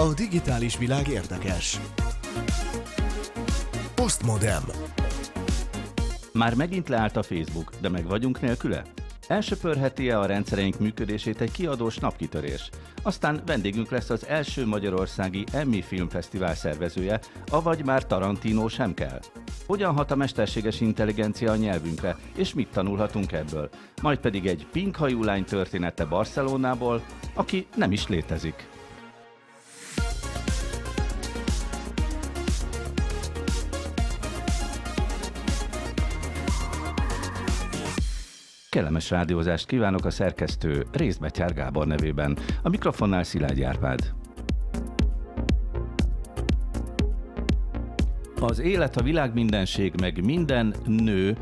A digitális világ érdekes. Postmodem. Már megint leállt a Facebook, de meg vagyunk nélküle? Elsöpörheti-e a rendszereink működését egy kiadós napkitörés? Aztán vendégünk lesz az első magyarországi Emmy Filmfesztivál szervezője, avagy már Tarantino sem kell. Hogyan hat a mesterséges intelligencia a nyelvünkre, és mit tanulhatunk ebből? Majd pedig egy pinkhajú lány története Barcelonából, aki nem is létezik. Kellemes rádiózást kívánok a szerkesztő Részbetyár Gábor nevében. A mikrofonnál Szilágy Árpád. Az élet, a világ, mindenség, meg minden nő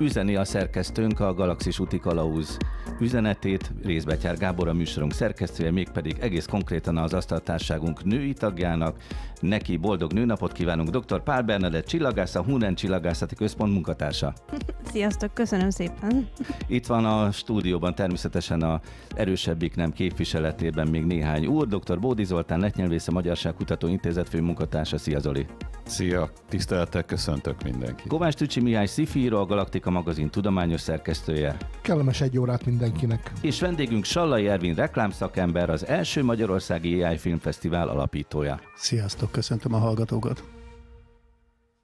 üzeni a szerkesztőnk a Galaxis Uti kalauz üzenetét. Részbetyár Gábor a műsorunk szerkesztője, mégpedig egész konkrétan az asztaltárságunk női tagjának, Neki boldog nőnapot kívánunk dr. Pál Bernadett csillagász, a Hunen Csillagászati Központ munkatársa. Sziasztok, köszönöm szépen. Itt van a stúdióban természetesen a erősebbik nem képviseletében még néhány úr. Dr. Bódi Zoltán, letnyelvész a Magyarság Kutató Intézet főmunkatársa. Szia Zoli! Szia! tiszteltek, köszöntök mindenkit! Kovács Tücsi Mihály Szifíró, a Galaktika magazin tudományos szerkesztője. Kellemes egy órát mindenkinek! És vendégünk Sallai Ervin reklámszakember, az első Magyarországi AI Filmfesztivál alapítója. Sziasztok! Sziasztok, köszöntöm a hallgatókat!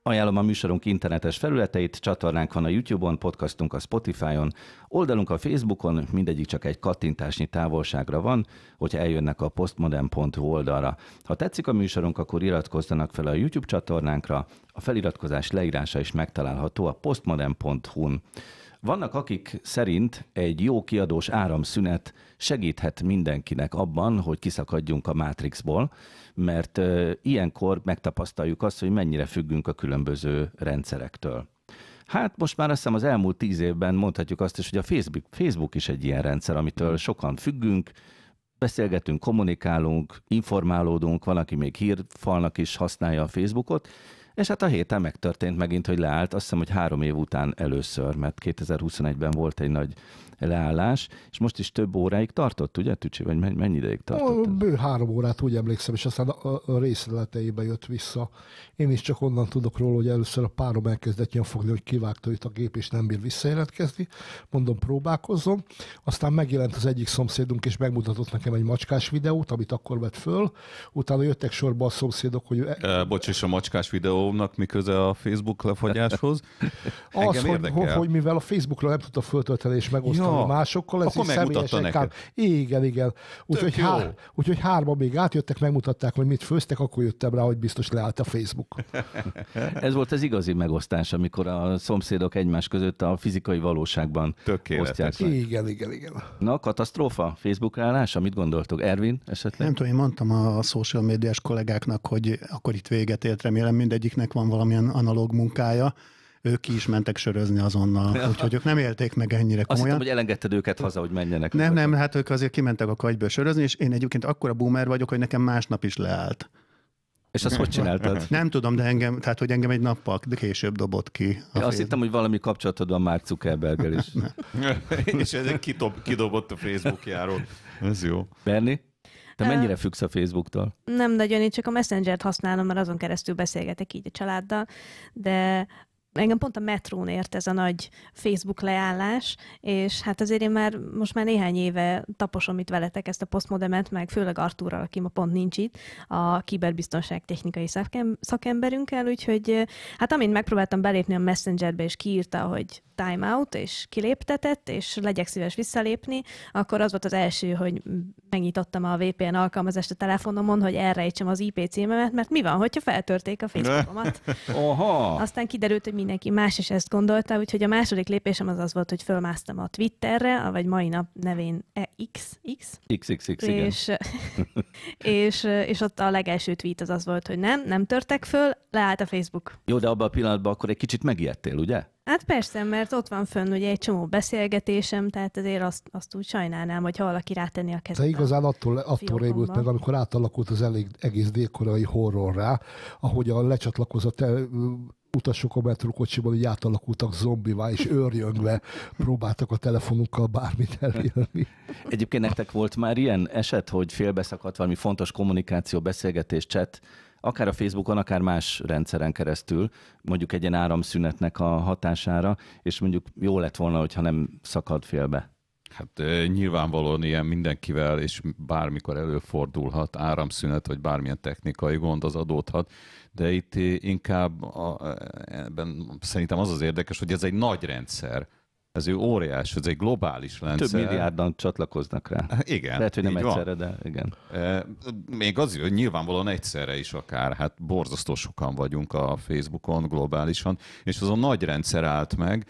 Ajánlom a műsorunk internetes felületeit, csatornánk van a YouTube-on, podcastunk a Spotify-on, oldalunk a Facebookon, mindegyik csak egy kattintásnyi távolságra van, hogy eljönnek a postmodern.hu oldalra. Ha tetszik a műsorunk, akkor iratkozzanak fel a YouTube csatornánkra, a feliratkozás leírása is megtalálható a postmodern.hu-n. Vannak, akik szerint egy jó kiadós áramszünet segíthet mindenkinek abban, hogy kiszakadjunk a Matrixból, mert ilyenkor megtapasztaljuk azt, hogy mennyire függünk a különböző rendszerektől. Hát most már azt hiszem az elmúlt tíz évben mondhatjuk azt is, hogy a Facebook, Facebook is egy ilyen rendszer, amitől mhm. sokan függünk, beszélgetünk, kommunikálunk, informálódunk, Valaki még hírfalnak is használja a Facebookot, és hát a héten megtörtént megint, hogy leállt, azt hiszem, hogy három év után először, mert 2021-ben volt egy nagy leállás, és most is több óráig tartott, ugye, Tücsi, vagy mennyi ideig tartott? A, bő három órát, úgy emlékszem, és aztán a, a részleteibe jött vissza. Én is csak onnan tudok róla, hogy először a párom elkezdett nyomfogni, hogy kivágta őt a gép, és nem bír visszajelentkezni. Mondom, próbálkozzon. Aztán megjelent az egyik szomszédunk, és megmutatott nekem egy macskás videót, amit akkor vett föl. Utána jöttek sorba a szomszédok, hogy... E, bocs, és a macskás videó videómnak miköze a Facebook lefagyáshoz. Az, hogy, hogy, hogy, mivel a Facebookra nem tudta föltölteni és megosztani ja, másokkal, ez akkor megmutatta kár. Igen, igen. Úgyhogy hár, úgy, hárma még átjöttek, megmutatták, hogy mit főztek, akkor jöttem rá, hogy biztos leállt a Facebook. ez volt az igazi megosztás, amikor a szomszédok egymás között a fizikai valóságban Tökéletes. osztják meg. Igen, igen, igen. Na, katasztrófa, Facebook állása, mit gondoltok? Ervin esetleg? Nem tudom, én mondtam a social médiás kollégáknak, hogy akkor itt véget ért, remélem mindegyik akiknek van valamilyen analóg munkája, ők ki is mentek sörözni azonnal, úgyhogy ők nem élték meg ennyire komolyan. Azt hittem, hogy elengedted őket haza, hogy menjenek. Nem, nem, hát ők azért kimentek a kagyből sörözni, és én egyébként akkora boomer vagyok, hogy nekem másnap is leállt. És azt hogy csináltad? Nem tudom, de engem, tehát hogy engem egy nappal később dobott ki. ja, azt hittem, hogy valami kapcsolatod van már Zuckerberggel is. és ez egy kitob, kidobott a Facebookjáról. Ez jó. Bernie? Te uh, mennyire függsz a Facebooktól? Nem nagyon, én csak a Messenger-t használom, mert azon keresztül beszélgetek így a családdal, de engem pont a metrón ért ez a nagy Facebook leállás, és hát azért én már most már néhány éve taposom itt veletek ezt a posztmodemet, meg főleg Artúrral, aki ma pont nincs itt, a kiberbiztonság technikai szakemberünkkel, úgyhogy hát amint megpróbáltam belépni a Messengerbe, és kiírta, hogy timeout, és kiléptetett, és legyek szíves visszalépni, akkor az volt az első, hogy megnyitottam a VPN alkalmazást a telefonomon, hogy elrejtsem az IP címemet, mert mi van, hogyha feltörték a Facebookomat. Oha. Aztán kiderült, hogy mindenki más is ezt gondolta, úgyhogy a második lépésem az az volt, hogy fölmásztam a Twitterre, vagy mai nap nevén e, X, X. XXX, igen. És, és, és ott a legelső tweet az az volt, hogy nem, nem törtek föl, leállt a Facebook. Jó, de abban a pillanatban akkor egy kicsit megijedtél, ugye? Hát persze, mert ott van fönn ugye egy csomó beszélgetésem, tehát ezért azt, azt úgy sajnálnám, hogy valaki rátenni a kezét. De igazán attól, attól rémült, meg, amikor átalakult az elég, egész horror rá, ahogy a lecsatlakozott el, utasok a metrókocsiból, hogy átalakultak zombivá, és őrjöngve próbáltak a telefonukkal bármit elérni. Egyébként nektek volt már ilyen eset, hogy félbeszakadt valami fontos kommunikáció, beszélgetés, chat, akár a Facebookon, akár más rendszeren keresztül, mondjuk egy ilyen áramszünetnek a hatására, és mondjuk jó lett volna, hogyha nem szakad félbe. Hát nyilvánvalóan ilyen mindenkivel és bármikor előfordulhat áramszünet, vagy bármilyen technikai gond az adódhat, de itt inkább a, e, ebben szerintem az az érdekes, hogy ez egy nagy rendszer, ez ő óriás, ez egy globális rendszer. Több milliárdan csatlakoznak rá. Hát igen. Lehet, hogy nem egyszerre, van. de igen. Még az, hogy nyilvánvalóan egyszerre is akár, hát borzasztó sokan vagyunk a Facebookon globálisan, és az a nagy rendszer állt meg,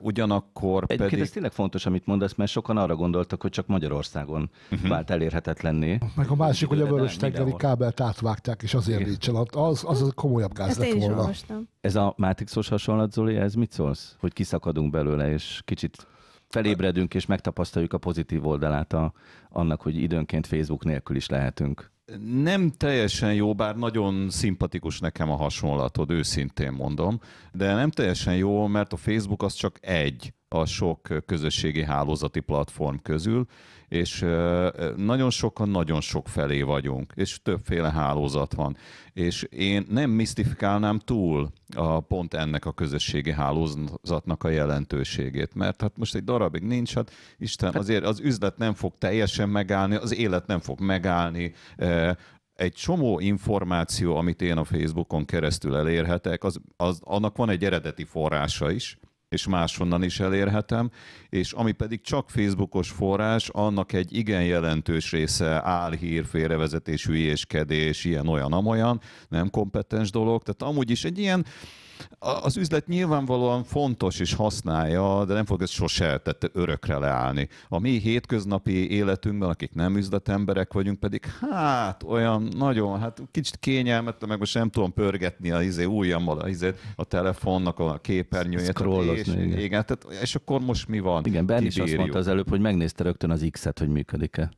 Ugyanakkor Egyébként pedig... ez tényleg fontos, amit mondasz, mert sokan arra gondoltak, hogy csak Magyarországon uh-huh. vált elérhetetlenné. Meg a másik, hogy a vörös tengeri kábelt átvágták, és azért nincs az, az, a komolyabb gáz lett volna. Ez a Mátixos hasonlat, Zoli, ez mit szólsz? Hogy kiszakadunk belőle, és kicsit felébredünk és megtapasztaljuk a pozitív oldalát a, annak, hogy időnként Facebook nélkül is lehetünk nem teljesen jó, bár nagyon szimpatikus nekem a hasonlatod, őszintén mondom, de nem teljesen jó, mert a Facebook az csak egy a sok közösségi hálózati platform közül, és nagyon sokan nagyon sok felé vagyunk, és többféle hálózat van. És én nem misztifikálnám túl a, pont ennek a közösségi hálózatnak a jelentőségét, mert hát most egy darabig nincs, hát Isten, hát- azért az üzlet nem fog teljesen megállni, az élet nem fog megállni, egy csomó információ, amit én a Facebookon keresztül elérhetek, az, az, annak van egy eredeti forrása is, és máshonnan is elérhetem, és ami pedig csak Facebookos forrás, annak egy igen jelentős része álhír, félrevezetés, hülyéskedés, ilyen-olyan-amolyan, nem kompetens dolog, tehát amúgy is egy ilyen az üzlet nyilvánvalóan fontos és használja, de nem fog ez sose tette örökre leállni. A mi hétköznapi életünkben, akik nem üzletemberek vagyunk, pedig hát olyan nagyon, hát kicsit kényelmetlen, meg most nem tudom pörgetni a izé, ujjammal a, izé, a telefonnak a képernyőjét. Scrollozni. És, igen. igen tehát, és akkor most mi van? Igen, Ben is azt mondta az előbb, hogy megnézte rögtön az X-et, hogy működik-e.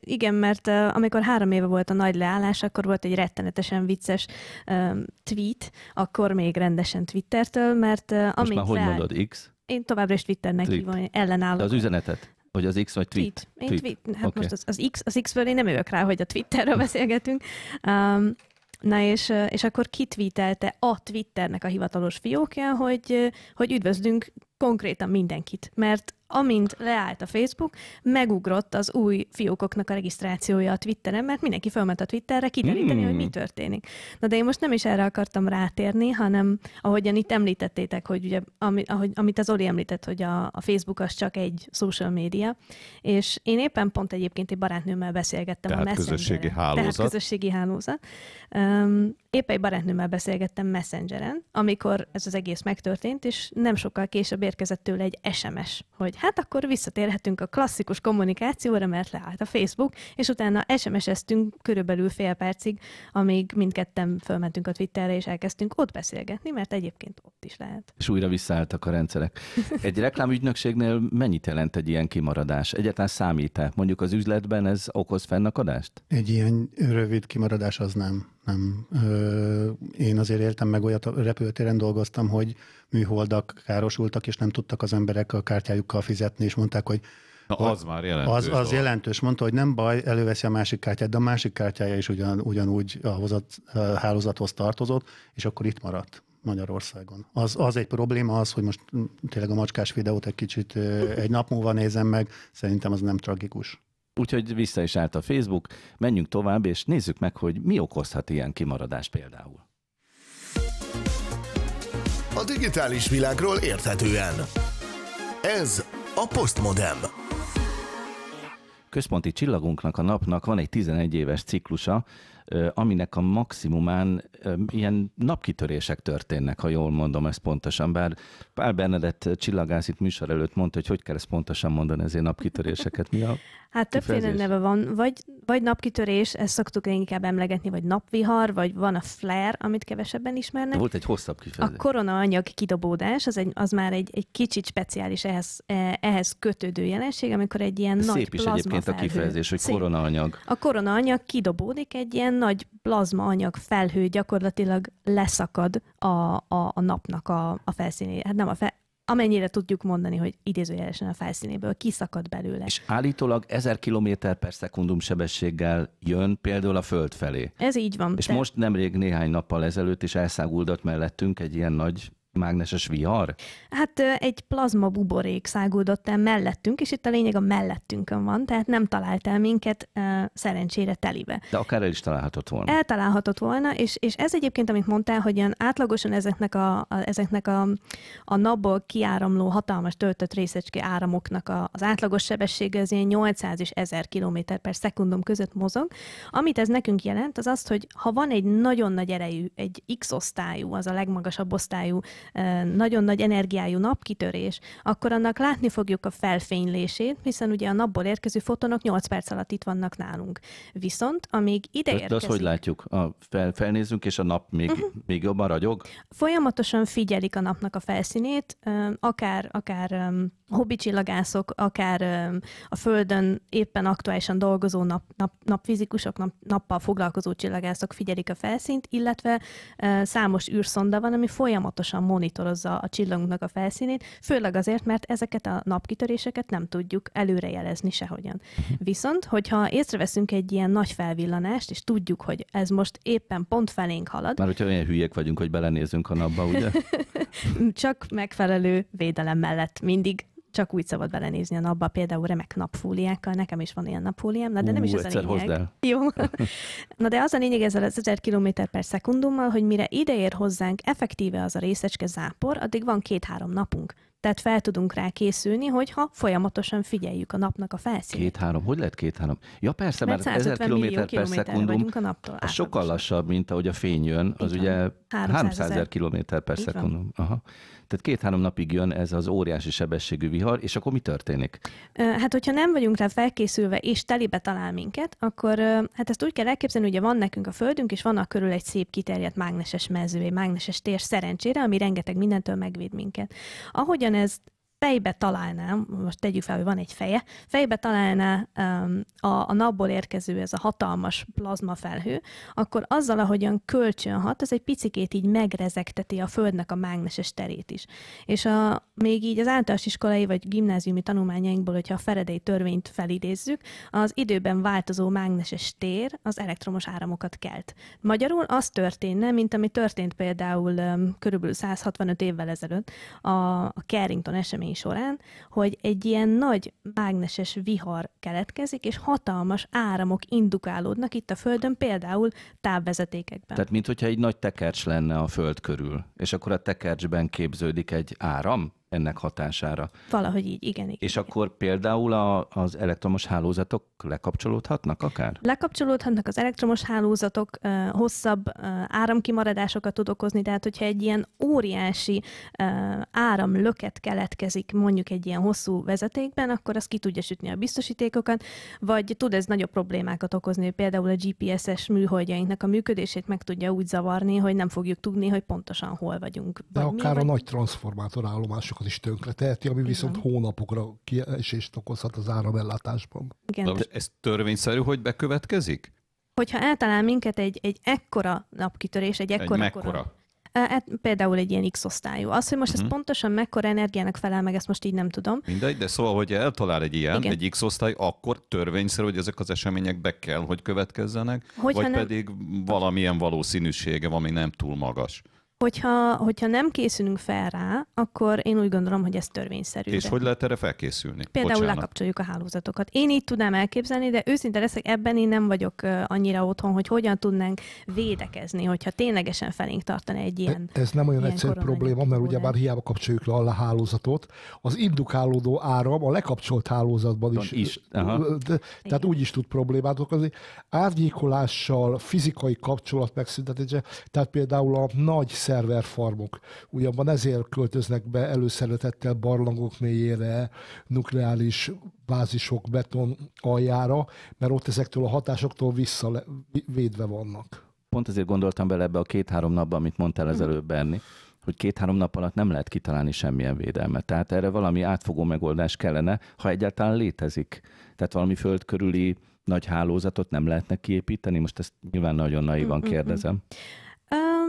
Igen, mert amikor három éve volt a nagy leállás, akkor volt egy rettenetesen vicces um, tweet, akkor még rendes rendesen Twittertől, mert uh, Most amint már hogy mondod, X? Én továbbra is Twitternek tweet. hívom, ellenállok. De az üzenetet? Hogy az X vagy tweet? Tweet. Én tweet. tweet. Hát okay. most az, az, X, az X-ből én nem jövök rá, hogy a Twitterről beszélgetünk. Um, Na és, és akkor kitvítelte a Twitternek a hivatalos fiókja, hogy, hogy üdvözlünk konkrétan mindenkit, mert amint leállt a Facebook, megugrott az új fiókoknak a regisztrációja a Twitteren, mert mindenki felment a Twitterre kideríteni, hmm. hogy mi hmm. történik. Na de én most nem is erre akartam rátérni, hanem ahogyan itt említettétek, hogy ugye, ami, ahogy, amit az Oli említett, hogy a, a Facebook az csak egy social média, és én éppen pont egyébként egy barátnőmmel beszélgettem tehát a közösségi hálózat. Tehát közösségi hálózat. Um, épp egy barátnőmmel beszélgettem Messengeren, amikor ez az egész megtörtént, és nem sokkal később érkezett tőle egy SMS, hogy hát akkor visszatérhetünk a klasszikus kommunikációra, mert leállt a Facebook, és utána SMS-eztünk körülbelül fél percig, amíg mindketten fölmentünk a Twitterre, és elkezdtünk ott beszélgetni, mert egyébként ott is lehet. És újra visszaálltak a rendszerek. Egy reklámügynökségnél mennyit jelent egy ilyen kimaradás? Egyáltalán számít-e? Mondjuk az üzletben ez okoz fennakadást? Egy ilyen rövid kimaradás az nem nem. Ö, én azért éltem meg olyat, a repülőtéren dolgoztam, hogy műholdak károsultak, és nem tudtak az emberek a kártyájukkal fizetni, és mondták, hogy Na, az a, már jelentős. Az, az jelentős. Mondta, hogy nem baj, előveszi a másik kártyát, de a másik kártyája is ugyan, ugyanúgy a, hozat, a hálózathoz tartozott, és akkor itt maradt. Magyarországon. Az, az egy probléma az, hogy most tényleg a macskás videót egy kicsit egy nap múlva nézem meg, szerintem az nem tragikus. Úgyhogy vissza is állt a Facebook, menjünk tovább, és nézzük meg, hogy mi okozhat ilyen kimaradást például. A digitális világról érthetően. Ez a Postmodem. Központi csillagunknak, a napnak van egy 11 éves ciklusa, aminek a maximumán ilyen napkitörések történnek, ha jól mondom ezt pontosan. Bár Pál Bernadett csillagász itt műsor előtt mondta, hogy hogy kell ezt pontosan mondani, ezért napkitöréseket. Mi a Hát többféle neve van, vagy, vagy napkitörés, ezt szoktuk inkább emlegetni, vagy napvihar, vagy van a flare, amit kevesebben ismernek. De volt egy hosszabb kifejezés. A koronaanyag kidobódás, az, egy, az már egy, egy kicsit speciális ehhez, e, ehhez kötődő jelenség, amikor egy ilyen Szép nagy Szép is egyébként felhő. a kifejezés, hogy Szép. koronaanyag. A koronaanyag kidobódik, egy ilyen nagy plazmaanyag felhő gyakorlatilag leszakad a, a, a napnak a, a felszínére. Hát nem a fel, amennyire tudjuk mondani, hogy idézőjelesen a felszínéből kiszakad belőle. És állítólag 1000 km per szekundum sebességgel jön például a Föld felé. Ez így van. És de... most nemrég néhány nappal ezelőtt is elszáguldott mellettünk egy ilyen nagy mágneses vihar? Hát egy plazma buborék száguldott el mellettünk, és itt a lényeg a mellettünkön van, tehát nem talált el minket szerencsére telibe. De akár el is találhatott volna. Eltalálhatott volna, és, és ez egyébként, amit mondtál, hogy ilyen átlagosan ezeknek a, a, ezeknek a, a napból kiáramló hatalmas töltött részecske áramoknak a, az átlagos sebessége az ilyen 800 és 1000 km per szekundum között mozog. Amit ez nekünk jelent, az az, hogy ha van egy nagyon nagy erejű, egy X osztályú, az a legmagasabb osztályú nagyon nagy energiájú napkitörés, akkor annak látni fogjuk a felfénylését, hiszen ugye a napból érkező fotonok 8 perc alatt itt vannak nálunk. Viszont amíg ide de, érkezik... De azt hogy látjuk? A fel, felnézünk, és a nap még, uh-huh. még jobban ragyog? Folyamatosan figyelik a napnak a felszínét, akár, akár hobbi csillagászok, akár a Földön éppen aktuálisan dolgozó nap, nap, napfizikusok, nap, nappal foglalkozó csillagászok figyelik a felszínt, illetve számos űrszonda van, ami folyamatosan monitorozza a csillagunknak a felszínét, főleg azért, mert ezeket a napkitöréseket nem tudjuk előrejelezni sehogyan. Mhm. Viszont, hogyha észreveszünk egy ilyen nagy felvillanást, és tudjuk, hogy ez most éppen pont felénk halad. Már hogyha olyan hülyek vagyunk, hogy belenézünk a napba, ugye? Csak megfelelő védelem mellett mindig csak úgy szabad belenézni a napba, például remek napfóliákkal, nekem is van ilyen napfóliám, na, de nem Ú, is ez a lényeg. Jó. na de az a lényeg ezzel az 1000 km per szekundummal, hogy mire ideér hozzánk effektíve az a részecske zápor, addig van két-három napunk. Tehát fel tudunk rá készülni, hogyha folyamatosan figyeljük a napnak a felszínét. Két-három. Hogy lehet két-három? Ja persze, mert, mert 1000 km per szekundum a naptól, az sokkal lassabb, mint ahogy a fény jön, az Itt ugye 300 ezer km per szekundum. Aha. Tehát két-három napig jön ez az óriási sebességű vihar, és akkor mi történik? Hát, hogyha nem vagyunk rá felkészülve, és telibe talál minket, akkor hát ezt úgy kell elképzelni, hogy van nekünk a Földünk, és van a körül egy szép kiterjedt mágneses mező, egy mágneses tér szerencsére, ami rengeteg mindentől megvéd minket. Ahogyan ez fejbe találná, most tegyük fel, hogy van egy feje, fejbe találná um, a, a napból érkező ez a hatalmas plazma felhő, akkor azzal, ahogyan kölcsönhat, ez egy picikét így megrezegteti a Földnek a mágneses terét is. És a, még így az általános iskolai vagy gimnáziumi tanulmányainkból, hogyha a Feredei törvényt felidézzük, az időben változó mágneses tér az elektromos áramokat kelt. Magyarul az történne, mint ami történt például um, körülbelül 165 évvel ezelőtt a, a Carrington esemény esemény során, hogy egy ilyen nagy mágneses vihar keletkezik, és hatalmas áramok indukálódnak itt a Földön, például távvezetékekben. Tehát, mintha egy nagy tekercs lenne a Föld körül, és akkor a tekercsben képződik egy áram? ennek hatására. Valahogy így, igen. igen és igen. akkor például a, az elektromos hálózatok lekapcsolódhatnak akár? Lekapcsolódhatnak az elektromos hálózatok, hosszabb áramkimaradásokat tud okozni, tehát hogyha egy ilyen óriási áramlöket keletkezik mondjuk egy ilyen hosszú vezetékben, akkor az ki tudja sütni a biztosítékokat, vagy tud ez nagyobb problémákat okozni, például a GPS-es műholdjainknak a működését meg tudja úgy zavarni, hogy nem fogjuk tudni, hogy pontosan hol vagyunk. De vagy akár mi, vagy... a nagy állomásokat is tönkre teheti, ami Igen. viszont hónapokra kiesést okozhat az áramellátásban. Igen. Na most ez törvényszerű, hogy bekövetkezik? Hogyha eltalál minket egy, egy ekkora napkitörés, egy ekkora... Egy mekkora? Hát például egy ilyen X-osztályú. Az, hogy most ez hmm. ez pontosan mekkora energiának felel meg, ezt most így nem tudom. Mindegy, de szóval, hogy eltalál egy ilyen, Igen. egy X-osztály, akkor törvényszerű, hogy ezek az események be kell, hogy következzenek, Hogyha vagy nem... pedig valamilyen valószínűsége, ami nem túl magas. Hogyha, hogyha nem készülünk fel rá, akkor én úgy gondolom, hogy ez törvényszerű. És de. hogy lehet erre felkészülni? Például Bocsánat. lekapcsoljuk a hálózatokat. Én így tudnám elképzelni, de őszinte leszek, ebben én nem vagyok annyira otthon, hogy hogyan tudnánk védekezni, hogyha ténylegesen felénk tartani egy ilyen. De ez nem olyan egyszerű probléma, mert ugyebár hiába kapcsoljuk le a hálózatot, az indukálódó áram a lekapcsolt hálózatban is. is. De, tehát Igen. úgy is tud problémát okozni. Árnyékolással, fizikai kapcsolat megszüntetése, tehát például a nagy szerverfarmok. Ugyanban ezért költöznek be előszeretettel barlangok mélyére, nukleális bázisok beton aljára, mert ott ezektől a hatásoktól visszavédve vannak. Pont ezért gondoltam bele ebbe a két-három napba, amit mondtál ezelőbb, mhm. Berni hogy két-három nap alatt nem lehet kitalálni semmilyen védelmet. Tehát erre valami átfogó megoldás kellene, ha egyáltalán létezik. Tehát valami föld körüli nagy hálózatot nem lehetne kiépíteni? Most ezt nyilván nagyon naivan mhm, mhm, kérdezem. Mm-hmm.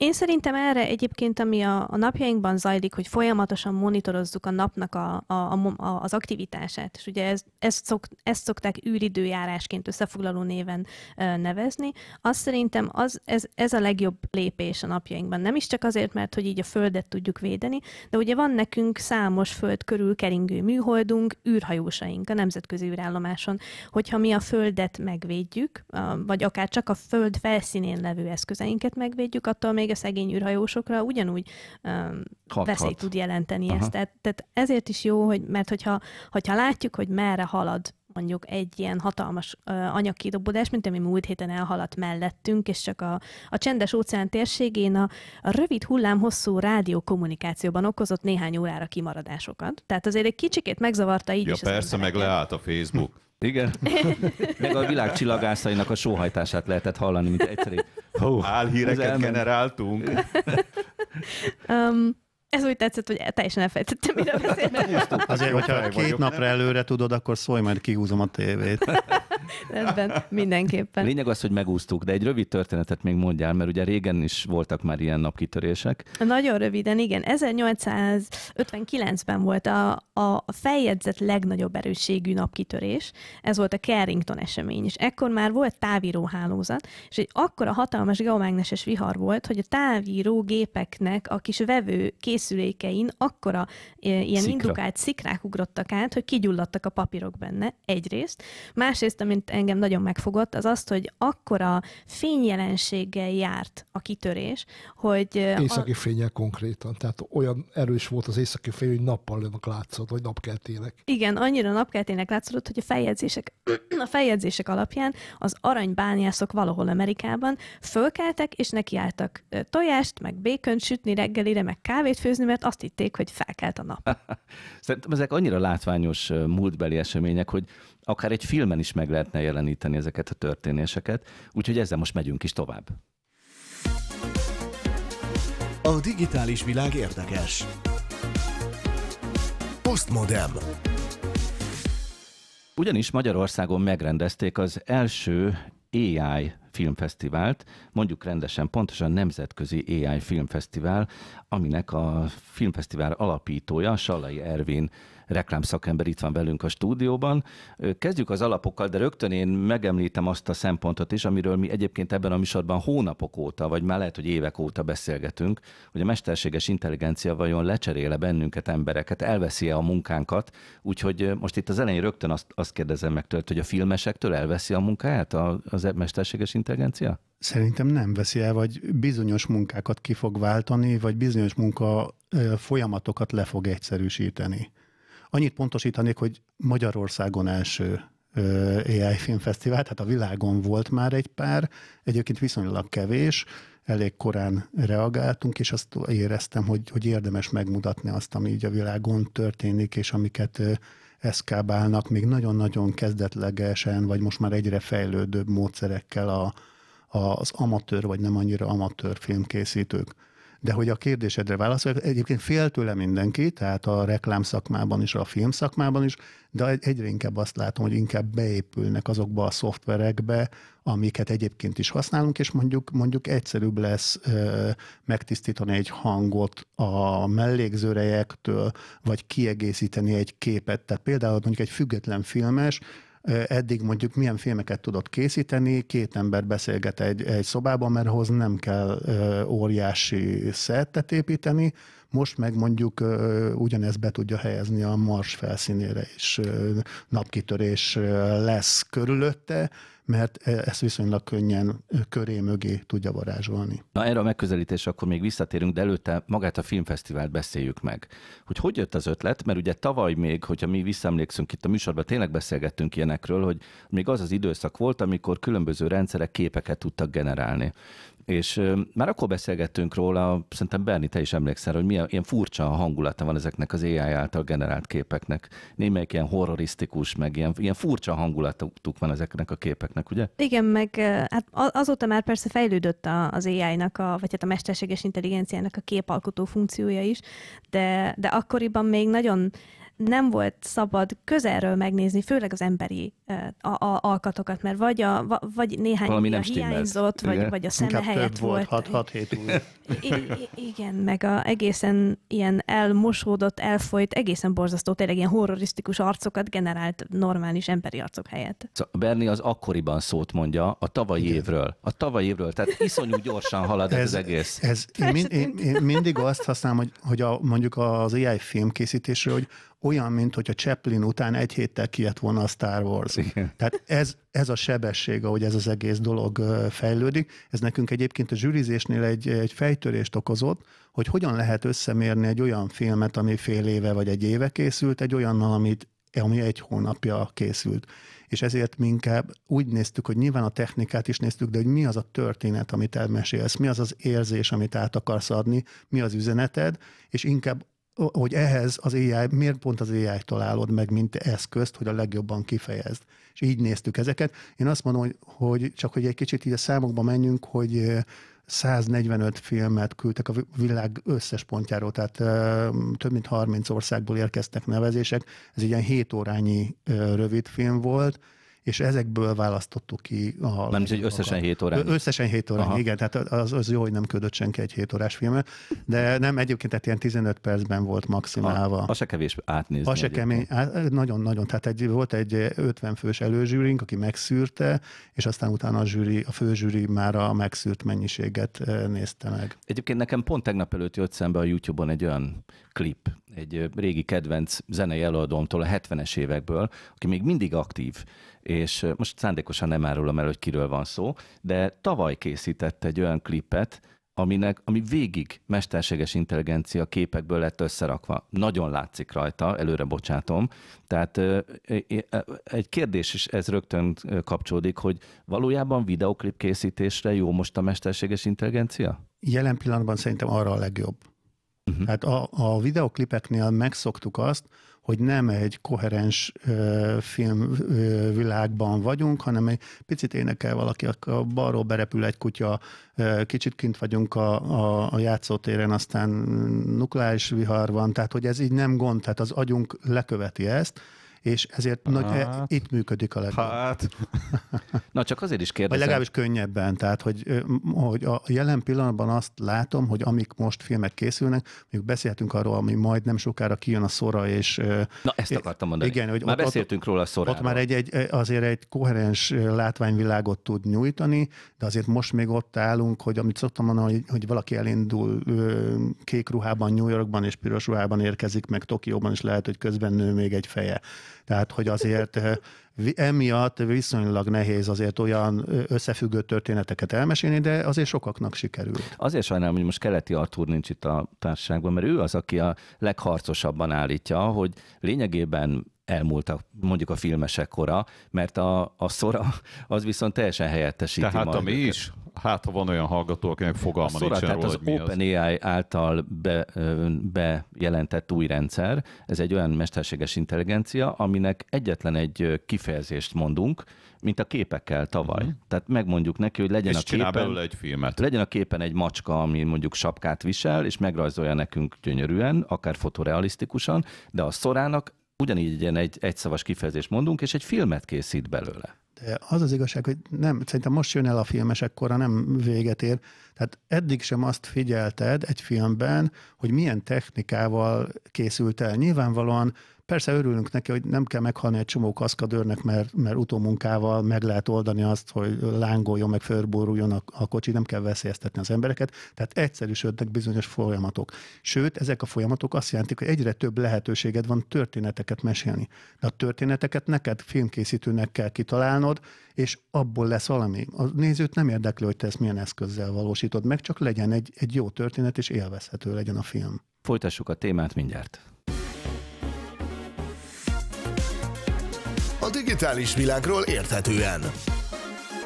Én szerintem erre egyébként, ami a, a napjainkban zajlik, hogy folyamatosan monitorozzuk a napnak a, a, a, a, az aktivitását, és ugye ez, ezt, szok, ezt szokták űridőjárásként összefoglaló néven e, nevezni, az szerintem az, ez, ez a legjobb lépés a napjainkban. Nem is csak azért, mert hogy így a Földet tudjuk védeni, de ugye van nekünk számos Föld körül keringő műholdunk, űrhajósaink a nemzetközi űrállomáson. Hogyha mi a Földet megvédjük, vagy akár csak a Föld felszínén levő eszközeinket megvédjük, attól még még a szegény űrhajósokra ugyanúgy um, veszélyt tud jelenteni Aha. ezt. Tehát, tehát ezért is jó, hogy mert hogyha, hogyha látjuk, hogy merre halad mondjuk egy ilyen hatalmas uh, anyagkidobódás, mint ami múlt héten elhaladt mellettünk, és csak a, a csendes óceán térségén a, a rövid hullám hosszú rádiókommunikációban okozott néhány órára kimaradásokat. Tehát azért egy kicsikét megzavarta így ja, is. persze, meg leállt a Facebook. Igen. Meg a világ csillagászainak a sóhajtását lehetett hallani, mint egyszerű. Oh, Álhíreket generáltunk. um, ez úgy tetszett, hogy teljesen elfejtettem, mire beszéltem. Azért, hogyha két napra előre tudod, akkor szólj, majd kihúzom a tévét. Ebben mindenképpen. Lényeg az, hogy megúsztuk, de egy rövid történetet még mondjál, mert ugye régen is voltak már ilyen napkitörések. Nagyon röviden, igen. 1859-ben volt a, a feljegyzett legnagyobb erősségű napkitörés. Ez volt a Carrington esemény, és ekkor már volt távíróhálózat, és egy akkora hatalmas geomágneses vihar volt, hogy a távíró gépeknek a kis vevő készülékein akkora ilyen Szikra. indukált szikrák ugrottak át, hogy kigyulladtak a papírok benne, egyrészt. Másrészt, amit engem nagyon megfogott, az az, hogy akkora fényjelenséggel járt a kitörés, hogy... Északi a... fényel konkrétan, tehát olyan erős volt az északi fény, hogy nappal látszott, vagy napkeltének. Igen, annyira napkeltének látszott, hogy a feljegyzések, a feljegyzések alapján az aranybányászok valahol Amerikában fölkeltek, és nekiálltak tojást, meg békönt sütni reggelire, meg kávét főzni, főzni, mert azt hitték, hogy felkelt a nap. Szerintem ezek annyira látványos múltbeli események, hogy akár egy filmen is meg lehetne jeleníteni ezeket a történéseket, úgyhogy ezzel most megyünk is tovább. A digitális világ érdekes. Postmodem. Ugyanis Magyarországon megrendezték az első AI filmfesztivált, mondjuk rendesen pontosan Nemzetközi AI Filmfesztivál, aminek a filmfesztivál alapítója Salai Ervin reklámszakember itt van velünk a stúdióban. Kezdjük az alapokkal, de rögtön én megemlítem azt a szempontot is, amiről mi egyébként ebben a műsorban hónapok óta, vagy már lehet, hogy évek óta beszélgetünk, hogy a mesterséges intelligencia vajon lecseréle bennünket, embereket, elveszi-e a munkánkat. Úgyhogy most itt az elején rögtön azt, azt kérdezem meg tőled, hogy a filmesektől elveszi a munkáját az e- mesterséges intelligencia? Szerintem nem veszi el, vagy bizonyos munkákat ki fog váltani, vagy bizonyos munka folyamatokat le fog egyszerűsíteni. Annyit pontosítanék, hogy Magyarországon első AI filmfesztivál, tehát a világon volt már egy pár, egyébként viszonylag kevés, elég korán reagáltunk, és azt éreztem, hogy, hogy érdemes megmutatni azt, ami így a világon történik, és amiket eszkábálnak még nagyon-nagyon kezdetlegesen, vagy most már egyre fejlődőbb módszerekkel a, az amatőr, vagy nem annyira amatőr filmkészítők. De hogy a kérdésedre válaszoljak, egyébként fél tőle mindenki, tehát a reklám szakmában is, a film szakmában is, de egyre inkább azt látom, hogy inkább beépülnek azokba a szoftverekbe, amiket egyébként is használunk, és mondjuk, mondjuk egyszerűbb lesz ö, megtisztítani egy hangot a mellékzőrejektől, vagy kiegészíteni egy képet. Tehát például mondjuk egy független filmes, eddig mondjuk milyen filmeket tudott készíteni, két ember beszélget egy, egy szobában, mert hoz nem kell óriási szettet építeni, most meg mondjuk ugyanezt be tudja helyezni a Mars felszínére, és napkitörés lesz körülötte, mert e, ezt viszonylag könnyen köré mögé tudja varázsolni. Na erre a megközelítés akkor még visszatérünk, de előtte magát a filmfesztivált beszéljük meg. Hogy hogy jött az ötlet, mert ugye tavaly még, hogyha mi visszaemlékszünk itt a műsorban, tényleg beszélgettünk ilyenekről, hogy még az az időszak volt, amikor különböző rendszerek képeket tudtak generálni és már akkor beszélgettünk róla, szerintem Berni, te is emlékszel, hogy milyen ilyen furcsa hangulata van ezeknek az AI által generált képeknek. Némelyik ilyen horrorisztikus, meg ilyen, ilyen furcsa hangulatuk van ezeknek a képeknek, ugye? Igen, meg hát azóta már persze fejlődött az AI-nak, vagy hát a mesterséges intelligenciának a képalkotó funkciója is, de, de akkoriban még nagyon nem volt szabad közelről megnézni, főleg az emberi a, a, alkatokat, mert vagy, a, vagy néhány Valami nem hiányzott, vagy, vagy a szeme helyett volt. volt. 6-7 igen, meg a egészen ilyen elmosódott, elfolyt, egészen borzasztó, tényleg ilyen horrorisztikus arcokat generált normális emberi arcok helyett. Szóval Berni az akkoriban szót mondja a tavalyi igen. évről. A tavalyi évről, tehát iszonyú gyorsan halad ez, ez az egész. Ez, én, min, én, én mindig azt használom, hogy, hogy a, mondjuk az AI filmkészítésről, hogy olyan, mint hogy a Chaplin után egy héttel kijött volna a Star Wars. Igen. Tehát ez, ez a sebesség, ahogy ez az egész dolog fejlődik. Ez nekünk egyébként a zsűrizésnél egy, egy fejtörést okozott, hogy hogyan lehet összemérni egy olyan filmet, ami fél éve vagy egy éve készült, egy olyannal, amit ami egy hónapja készült. És ezért mi inkább úgy néztük, hogy nyilván a technikát is néztük, de hogy mi az a történet, amit elmesélsz, mi az az érzés, amit át akarsz adni, mi az üzeneted, és inkább hogy ehhez az AI, miért pont az AI találod meg, mint eszközt, hogy a legjobban kifejezd. És így néztük ezeket. Én azt mondom, hogy, hogy csak hogy egy kicsit így a számokba menjünk, hogy 145 filmet küldtek a világ összes pontjáról, tehát több mint 30 országból érkeztek nevezések. Ez egy ilyen 7 órányi rövid film volt, és ezekből választottuk ki a... Nem, hogy összesen 7 órán. Összesen 7 órán, Aha. igen, tehát az, az jó, hogy nem küldött senki egy 7 órás filmet, de nem, egyébként tehát ilyen 15 percben volt maximálva. A, a se kevés átnézni. A se kemény, nagyon-nagyon, tehát egy, volt egy 50 fős előzsűrink, aki megszűrte, és aztán utána a zsűri, a főzsűri már a megszűrt mennyiséget nézte meg. Egyébként nekem pont tegnap előtt jött szembe a YouTube-on egy olyan klip, egy régi kedvenc zenei előadómtól a 70-es évekből, aki még mindig aktív és most szándékosan nem árulom el, hogy kiről van szó, de tavaly készített egy olyan klipet, aminek, ami végig mesterséges intelligencia képekből lett összerakva. Nagyon látszik rajta, előre bocsátom. Tehát egy kérdés is ez rögtön kapcsolódik, hogy valójában videoklip készítésre jó most a mesterséges intelligencia? Jelen pillanatban szerintem arra a legjobb. Uh-huh. Tehát a, a videoklipeknél megszoktuk azt, hogy nem egy koherens filmvilágban vagyunk, hanem egy picit énekel valaki, akkor balról berepül egy kutya, kicsit kint vagyunk a, a, a játszótéren, aztán nukleáris vihar van, tehát hogy ez így nem gond, tehát az agyunk leköveti ezt, és ezért e- hát. nagy, itt működik a legjobb. Hát. Na csak azért is kérdezem. Vagy legalábbis könnyebben, tehát hogy, hogy a jelen pillanatban azt látom, hogy amik most filmek készülnek, mondjuk beszélhetünk arról, ami majd nem sokára kijön a szóra, és... Na ezt akartam mondani. Igen, hogy már ott, beszéltünk róla a szóra. Ott már egy, egy, e- azért egy koherens látványvilágot tud nyújtani, de azért most még ott állunk, hogy amit szoktam mondani, hogy, hogy valaki elindul kék ruhában New Yorkban és piros ruhában érkezik, meg Tokióban is lehet, hogy közben nő még egy feje. Tehát, hogy azért eh, emiatt viszonylag nehéz azért olyan összefüggő történeteket elmesélni, de azért sokaknak sikerült. Azért sajnálom, hogy most keleti Artúr nincs itt a társaságban, mert ő az, aki a legharcosabban állítja, hogy lényegében elmúlt a, mondjuk a filmesek kora, mert a, a szora az viszont teljesen helyettesíti Tehát majd a mi is? hát ha van olyan hallgató, akinek fogalma szóval, nincsen tehát róla, az hogy OpenAI az. AI által be, bejelentett új rendszer, ez egy olyan mesterséges intelligencia, aminek egyetlen egy kifejezést mondunk, mint a képekkel tavaly. Uh-huh. Tehát megmondjuk neki, hogy legyen és a képen... egy filmet. Legyen a képen egy macska, ami mondjuk sapkát visel, és megrajzolja nekünk gyönyörűen, akár fotorealisztikusan, de a szorának ugyanígy egy, egy egyszavas kifejezést mondunk, és egy filmet készít belőle. De az az igazság, hogy nem, szerintem most jön el a filmes ekkora, nem véget ér. Tehát eddig sem azt figyelted egy filmben, hogy milyen technikával készült el. Nyilvánvalóan Persze örülünk neki, hogy nem kell meghalni egy csomó kaszkadőrnek, mert, mert utómunkával meg lehet oldani azt, hogy lángoljon, meg fölboruljon a, a kocsi, nem kell veszélyeztetni az embereket. Tehát egyszerűsödnek bizonyos folyamatok. Sőt, ezek a folyamatok azt jelentik, hogy egyre több lehetőséged van történeteket mesélni. De a történeteket neked filmkészítőnek kell kitalálnod, és abból lesz valami. A nézőt nem érdekli, hogy te ezt milyen eszközzel valósítod meg, csak legyen egy, egy jó történet, és élvezhető legyen a film. Folytassuk a témát mindjárt. digitális világról érthetően.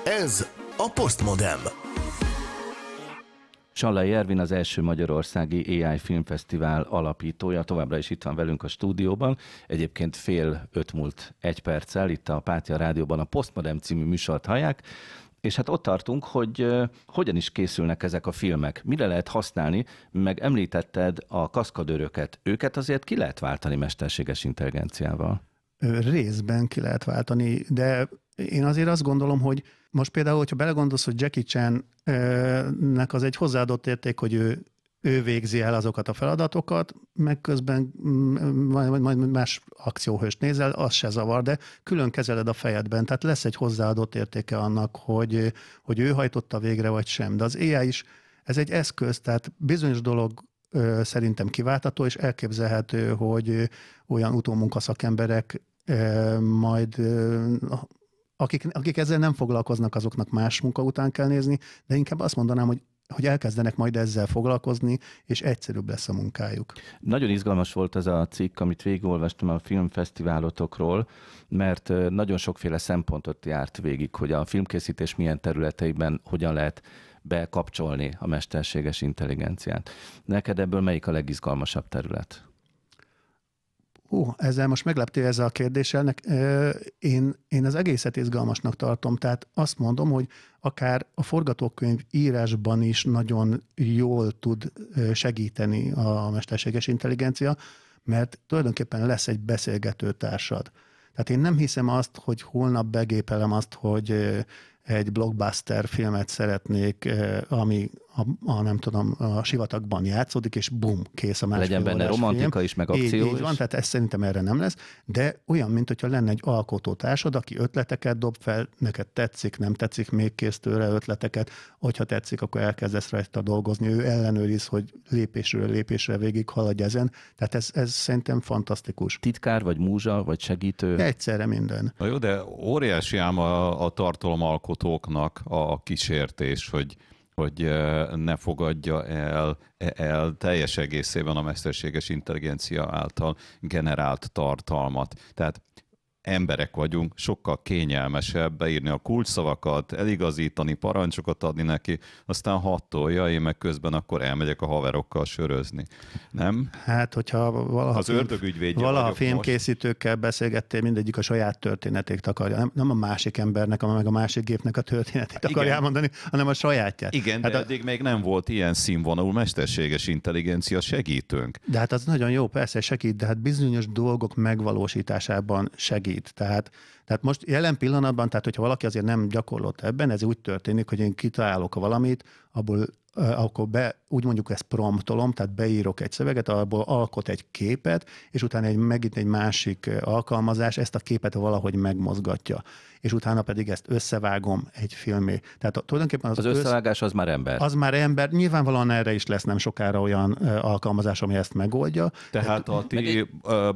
Ez a Postmodem. Sallai Ervin az első Magyarországi AI Filmfesztivál alapítója, továbbra is itt van velünk a stúdióban. Egyébként fél öt múlt egy perccel itt a Pátia Rádióban a Postmodem című műsort hallják, és hát ott tartunk, hogy hogyan is készülnek ezek a filmek, mire lehet használni, meg említetted a kaszkadőröket, őket azért ki lehet váltani mesterséges intelligenciával részben ki lehet váltani, de én azért azt gondolom, hogy most például, hogyha belegondolsz, hogy Jackie Chan-nek az egy hozzáadott érték, hogy ő, ő végzi el azokat a feladatokat, meg közben majd, mm, majd más akcióhőst nézel, az se zavar, de külön kezeled a fejedben, tehát lesz egy hozzáadott értéke annak, hogy, hogy ő hajtotta végre, vagy sem. De az AI is, ez egy eszköz, tehát bizonyos dolog szerintem kiváltató, és elképzelhető, hogy olyan utómunkaszakemberek majd akik, akik ezzel nem foglalkoznak, azoknak más munka után kell nézni, de inkább azt mondanám, hogy hogy elkezdenek majd ezzel foglalkozni, és egyszerűbb lesz a munkájuk. Nagyon izgalmas volt ez a cikk, amit végigolvastam a filmfesztiválotokról, mert nagyon sokféle szempontot járt végig, hogy a filmkészítés milyen területeiben hogyan lehet bekapcsolni a mesterséges intelligenciát. Neked ebből melyik a legizgalmasabb terület? Hú, ezzel most megleptél ezzel a kérdéssel. Én, én az egészet izgalmasnak tartom, tehát azt mondom, hogy akár a forgatókönyv írásban is nagyon jól tud segíteni a mesterséges intelligencia, mert tulajdonképpen lesz egy beszélgető társad. Tehát én nem hiszem azt, hogy holnap begépelem azt, hogy egy blockbuster filmet szeretnék, eh, ami a, a nem tudom, a sivatagban játszódik, és bum, kész a másik Legyen benne romantika film. is, meg akció így, így is. van, tehát ez szerintem erre nem lesz, de olyan, mint hogyha lenne egy alkotótársad, aki ötleteket dob fel, neked tetszik, nem tetszik, még kész tőle ötleteket, hogyha tetszik, akkor elkezdesz rajta dolgozni, ő ellenőriz, hogy lépésről lépésre végig haladj ezen, tehát ez, ez szerintem fantasztikus. Titkár, vagy múzsa, vagy segítő? Egyszerre minden. Na jó, de óriási ám a, a alkotó alkotóknak a kísértés, hogy, hogy eh, ne fogadja el, e, el teljes egészében a mesterséges intelligencia által generált tartalmat. Tehát emberek vagyunk, sokkal kényelmesebb beírni a kulcsszavakat, eligazítani, parancsokat adni neki, aztán ja, én meg közben akkor elmegyek a haverokkal sörözni. Nem? Hát, hogyha valaha, az ördögügyvédje valaha filmkészítőkkel most. beszélgettél, mindegyik a saját történetét akarja. Nem, nem a másik embernek, meg a másik gépnek a történetét akarja elmondani, hanem a sajátját. Igen, hát de a... eddig még nem volt ilyen színvonalú mesterséges intelligencia segítőnk. De hát az nagyon jó, persze segít, de hát bizonyos dolgok megvalósításában segít segít. Tehát, tehát most jelen pillanatban, tehát hogyha valaki azért nem gyakorlott ebben, ez úgy történik, hogy én kitalálok valamit, abból akkor be, úgy mondjuk ezt promptolom, tehát beírok egy szöveget, abból alkot egy képet, és utána egy, megint egy másik alkalmazás ezt a képet valahogy megmozgatja és utána pedig ezt összevágom egy filmé. Tehát tulajdonképpen az, az összevágás össz... az már ember. Az már ember. Nyilvánvalóan erre is lesz nem sokára olyan alkalmazás, ami ezt megoldja. Tehát a ti, egy...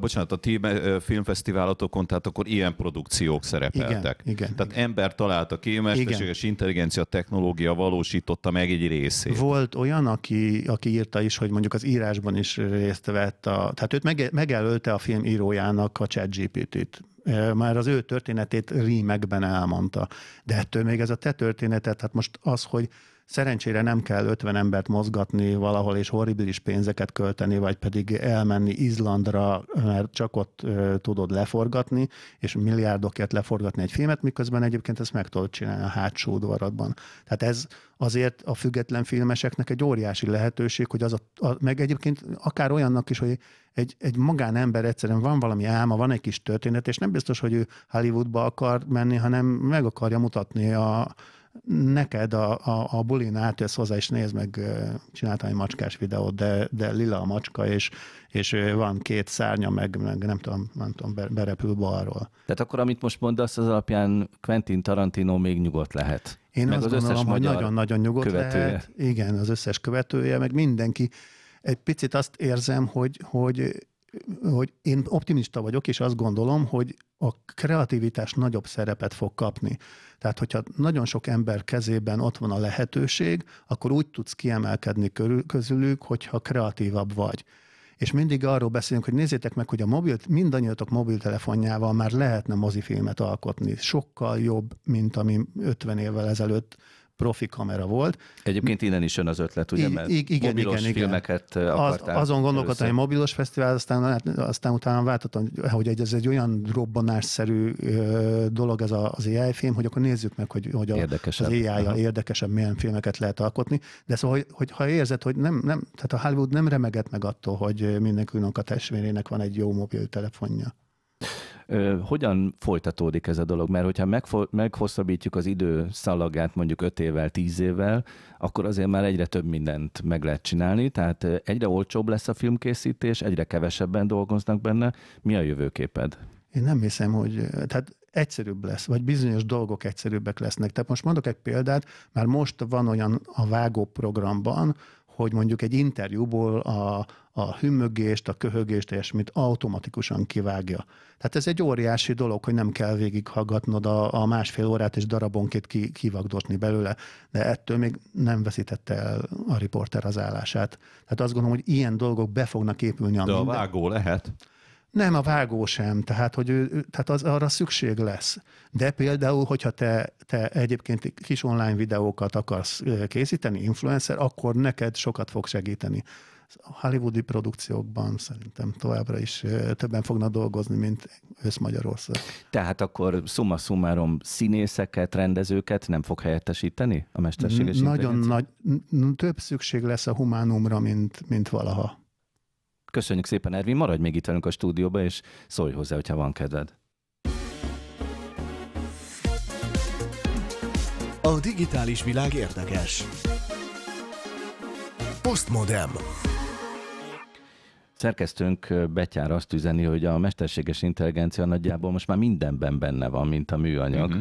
bocsánat, a ti filmfesztiválatokon, tehát akkor ilyen produkciók szerepeltek. Igen, igen, tehát igen. ember találta ki, mesterséges intelligencia technológia valósította meg egy részét. Volt olyan, aki, aki írta is, hogy mondjuk az írásban is részt vett, a, tehát őt mege, megelőlte a film írójának a chat GPT-t már az ő történetét rímekben elmondta. De ettől még ez a te történetet. hát most az, hogy Szerencsére nem kell 50 embert mozgatni valahol és horribilis pénzeket költeni, vagy pedig elmenni Izlandra, mert csak ott ö, tudod leforgatni, és milliárdokért leforgatni egy filmet, miközben egyébként ezt meg tudod csinálni a hátsó udvaradban. Tehát ez azért a független filmeseknek egy óriási lehetőség, hogy az a, a meg egyébként akár olyannak is, hogy egy, egy magánember egyszerűen van valami álma, van egy kis történet, és nem biztos, hogy ő Hollywoodba akar menni, hanem meg akarja mutatni a, neked a, a, a bulin átjössz hozzá, és nézd meg, csináltam egy macskás videót, de, de lila a macska, és, és van két szárnya, meg, meg nem tudom, nem tudom berepül balról. Tehát akkor, amit most mondasz, az alapján Quentin Tarantino még nyugodt lehet. Én meg azt az gondolom, összes hogy nagyon-nagyon nyugodt követője. lehet. Igen, az összes követője, meg mindenki. Egy picit azt érzem, hogy, hogy hogy én optimista vagyok, és azt gondolom, hogy a kreativitás nagyobb szerepet fog kapni. Tehát, hogyha nagyon sok ember kezében ott van a lehetőség, akkor úgy tudsz kiemelkedni körül, közülük, hogyha kreatívabb vagy. És mindig arról beszélünk, hogy nézzétek meg, hogy a mobil, mindannyiatok mobiltelefonjával már lehetne mozifilmet alkotni. Sokkal jobb, mint ami 50 évvel ezelőtt profi kamera volt. Egyébként innen is jön az ötlet, ugye, mert I- igen, mobilos igen, filmeket igen. filmeket eh, Az, azon gondolkodtam, hogy mobilos fesztivál, aztán, hát, aztán utána váltottam, hogy egy, ez egy olyan robbanásszerű eh, dolog ez az AI film, hogy akkor nézzük meg, hogy, hogy a, az ai -ja érdekesebb milyen filmeket lehet alkotni. De szóval, hogy, hogy ha érzed, hogy nem, nem, tehát a Hollywood nem remeget meg attól, hogy mindenkinek a testvérének van egy jó mobiltelefonja. Hogyan folytatódik ez a dolog? Mert hogyha meghosszabbítjuk az idő szalagát mondjuk 5 évvel, 10 évvel, akkor azért már egyre több mindent meg lehet csinálni, tehát egyre olcsóbb lesz a filmkészítés, egyre kevesebben dolgoznak benne. Mi a jövőképed? Én nem hiszem, hogy... Tehát egyszerűbb lesz, vagy bizonyos dolgok egyszerűbbek lesznek. Tehát most mondok egy példát, már most van olyan a vágó programban, hogy mondjuk egy interjúból a, a hümmögést, a köhögést, és mit automatikusan kivágja. Tehát ez egy óriási dolog, hogy nem kell végighallgatnod a, a másfél órát, és darabonként ki, kivagdotni belőle, de ettől még nem veszítette el a riporter az állását. Tehát azt gondolom, hogy ilyen dolgok be fognak épülni. A de minden... a vágó lehet. Nem, a vágó sem, tehát, hogy ő, tehát az, arra szükség lesz. De például, hogyha te, te egyébként kis online videókat akarsz készíteni, influencer, akkor neked sokat fog segíteni. A hollywoodi produkciókban szerintem továbbra is többen fognak dolgozni, mint ősz Magyarország. Tehát akkor szuma szumárom színészeket, rendezőket nem fog helyettesíteni a mesterséges Nagyon nagy, több szükség lesz a humánumra, mint, mint valaha. Köszönjük szépen, Ervin, maradj még itt velünk a stúdióba, és szólj hozzá, hogyha van kedved. A digitális világ érdekes. Postmodem. Szerkesztőnk Betyár azt üzeni, hogy a mesterséges intelligencia nagyjából most már mindenben benne van, mint a műanyag. Mm-hmm.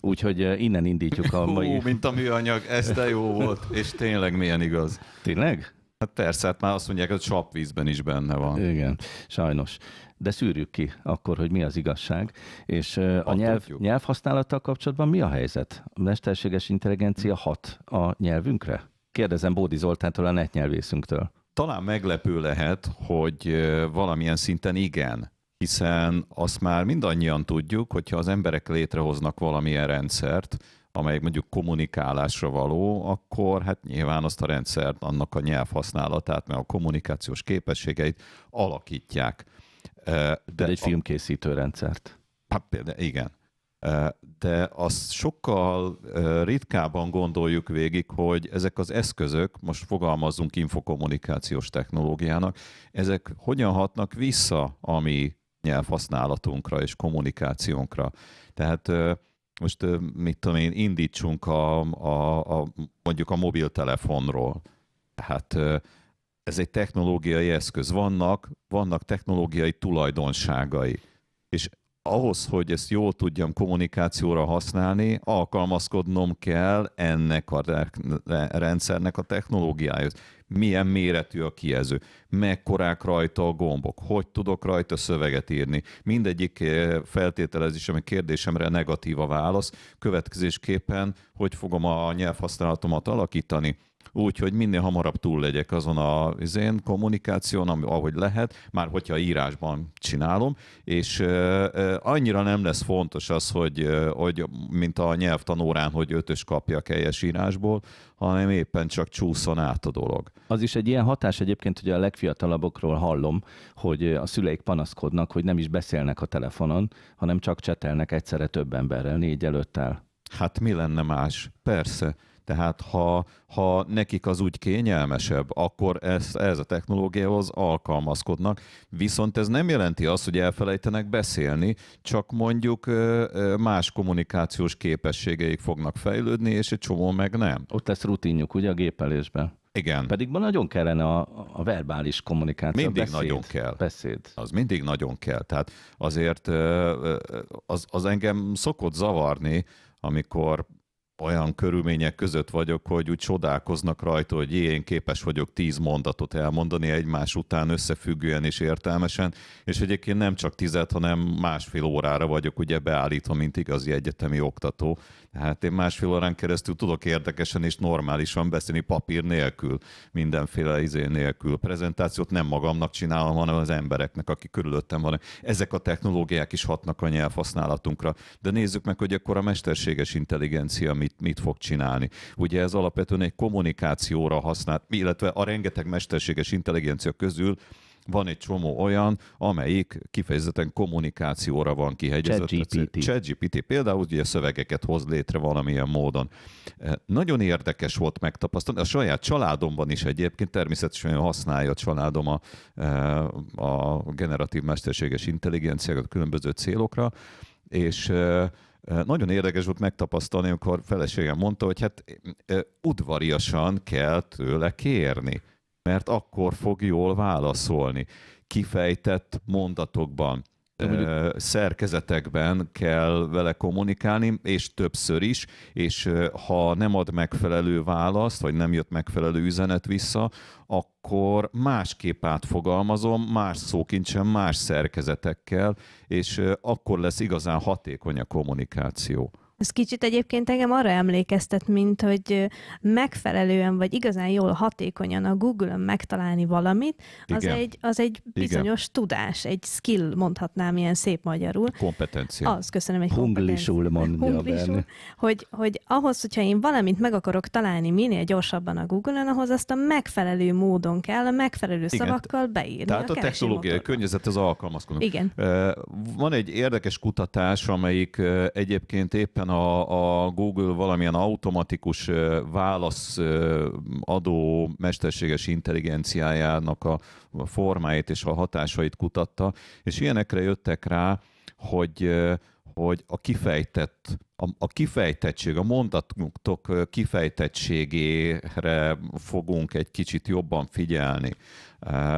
Úgyhogy innen indítjuk a mai... Hú, mint a műanyag, ez de jó volt, és tényleg milyen igaz. Tényleg? Hát persze, hát már azt mondják, hogy a csapvízben is benne van. Igen, sajnos. De szűrjük ki akkor, hogy mi az igazság. És a nyelv, nyelvhasználattal kapcsolatban mi a helyzet? A mesterséges intelligencia hat a nyelvünkre? Kérdezem Bódi Zoltántól, a netnyelvészünktől. Talán meglepő lehet, hogy valamilyen szinten igen hiszen azt már mindannyian tudjuk, hogyha az emberek létrehoznak valamilyen rendszert, amely mondjuk kommunikálásra való, akkor hát nyilván azt a rendszert, annak a nyelvhasználatát, mert a kommunikációs képességeit alakítják. De, De egy a... filmkészítő rendszert. Hát például, igen. De azt sokkal ritkábban gondoljuk végig, hogy ezek az eszközök, most fogalmazzunk infokommunikációs technológiának, ezek hogyan hatnak vissza a mi nyelvhasználatunkra és kommunikációnkra. Tehát most mit tudom én, indítsunk a, a, a mondjuk a mobiltelefonról. Tehát ez egy technológiai eszköz. Vannak, vannak technológiai tulajdonságai. És ahhoz, hogy ezt jól tudjam kommunikációra használni, alkalmazkodnom kell ennek a rendszernek a technológiához milyen méretű a kijelző, mekkorák rajta a gombok, hogy tudok rajta szöveget írni. Mindegyik eh, feltételezés, ami kérdésemre negatív a válasz, következésképpen hogy fogom a nyelvhasználatomat alakítani, úgy, hogy minél hamarabb túl legyek azon a az én kommunikáción, ami, ahogy lehet, már hogyha írásban csinálom, és uh, annyira nem lesz fontos az, hogy, uh, hogy mint a nyelvtanórán, hogy ötös kapjak helyes írásból, hanem éppen csak csúszon át a dolog. Az is egy ilyen hatás egyébként, hogy a legfiatalabbokról hallom, hogy a szüleik panaszkodnak, hogy nem is beszélnek a telefonon, hanem csak csetelnek egyszerre több emberrel, négy előttel. Hát mi lenne más? Persze. Tehát ha, ha nekik az úgy kényelmesebb, akkor ez, ez a technológiához alkalmazkodnak. Viszont ez nem jelenti azt, hogy elfelejtenek beszélni, csak mondjuk más kommunikációs képességeik fognak fejlődni, és egy csomó meg nem. Ott lesz rutinjuk, ugye, a gépelésben. Igen. Pedig ma nagyon kellene a, a verbális kommunikáció. Mindig beszéd, nagyon kell. Beszéd. Az mindig nagyon kell. Tehát azért az, az engem szokott zavarni, amikor olyan körülmények között vagyok, hogy úgy csodálkoznak rajta, hogy jé, én képes vagyok tíz mondatot elmondani egymás után összefüggően és értelmesen, és egyébként nem csak tizet, hanem másfél órára vagyok ugye beállítva, mint igazi egyetemi oktató. Tehát én másfél órán keresztül tudok érdekesen és normálisan beszélni papír nélkül, mindenféle izé nélkül. Prezentációt nem magamnak csinálom, hanem az embereknek, akik körülöttem vannak. Ezek a technológiák is hatnak a nyelvhasználatunkra. De nézzük meg, hogy akkor a mesterséges intelligencia mit mit, mit fog csinálni. Ugye ez alapvetően egy kommunikációra használt, illetve a rengeteg mesterséges intelligencia közül van egy csomó olyan, amelyik kifejezetten kommunikációra van kihegyezett. ChatGPT. például ugye szövegeket hoz létre valamilyen módon. Eh, nagyon érdekes volt megtapasztalni, a saját családomban is egyébként természetesen használja a családom a, eh, a generatív mesterséges intelligenciákat különböző célokra, és eh, nagyon érdekes volt megtapasztalni, amikor feleségem mondta, hogy hát udvariasan kell tőle kérni, mert akkor fog jól válaszolni, kifejtett mondatokban mondjuk... szerkezetekben kell vele kommunikálni, és többször is, és ha nem ad megfelelő választ, vagy nem jött megfelelő üzenet vissza, akkor másképp átfogalmazom, más szókincsen, más szerkezetekkel, és akkor lesz igazán hatékony a kommunikáció. Ez kicsit egyébként engem arra emlékeztet, mint hogy megfelelően vagy igazán jól hatékonyan a Google-ön megtalálni valamit, az Igen. egy, az egy bizonyos Igen. tudás, egy skill, mondhatnám ilyen szép magyarul. Kompetencia. Az, köszönöm, egy Hunglisul mondja Hunglisul, hogy, hogy ahhoz, hogyha én valamit meg akarok találni minél gyorsabban a Google-ön, ahhoz azt a megfelelő módon kell, a megfelelő Igen. szavakkal beírni. Tehát a, a technológiai környezet az alkalmazkodó. Igen. Van egy érdekes kutatás, amelyik egyébként éppen a, a Google valamilyen automatikus válaszadó mesterséges intelligenciájának a formáit és a hatásait kutatta, és ilyenekre jöttek rá, hogy hogy a kifejtett, a, a kifejtettség, a mondatok kifejtettségére fogunk egy kicsit jobban figyelni,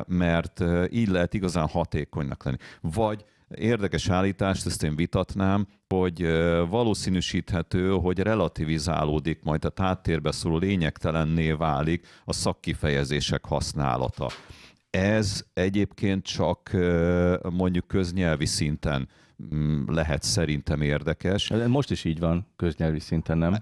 mert így lehet igazán hatékonynak lenni. Vagy érdekes állítást, ezt én vitatnám, hogy valószínűsíthető, hogy relativizálódik, majd a táttérbe szóló lényegtelenné válik a szakkifejezések használata. Ez egyébként csak mondjuk köznyelvi szinten mm, lehet szerintem érdekes. Most is így van köznyelvi szinten, nem?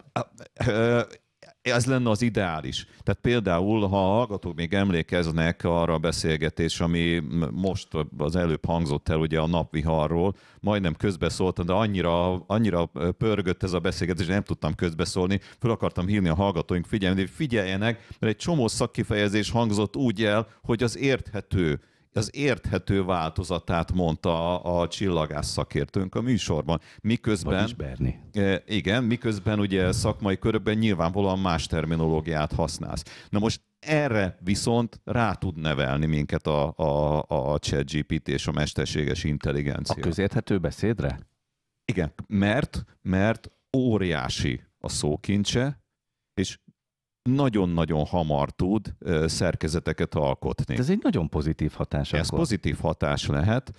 ez lenne az ideális. Tehát például, ha a hallgatók még emlékeznek arra a beszélgetés, ami most az előbb hangzott el ugye a napviharról, majdnem közbeszóltam, de annyira, annyira pörgött ez a beszélgetés, nem tudtam közbeszólni, föl akartam hívni a hallgatóink figyelmét, hogy figyeljenek, mert egy csomó szakkifejezés hangzott úgy el, hogy az érthető az érthető változatát mondta a, a csillagász szakértőnk a műsorban. Miközben, Vagyis Berni. E, igen, miközben ugye szakmai körökben nyilvánvalóan más terminológiát használsz. Na most erre viszont rá tud nevelni minket a, a, a ChatGPT és a mesterséges intelligencia. A közérthető beszédre? Igen, mert, mert óriási a szókincse, és nagyon-nagyon hamar tud szerkezeteket alkotni. ez egy nagyon pozitív hatás. Ez akkor. pozitív hatás lehet,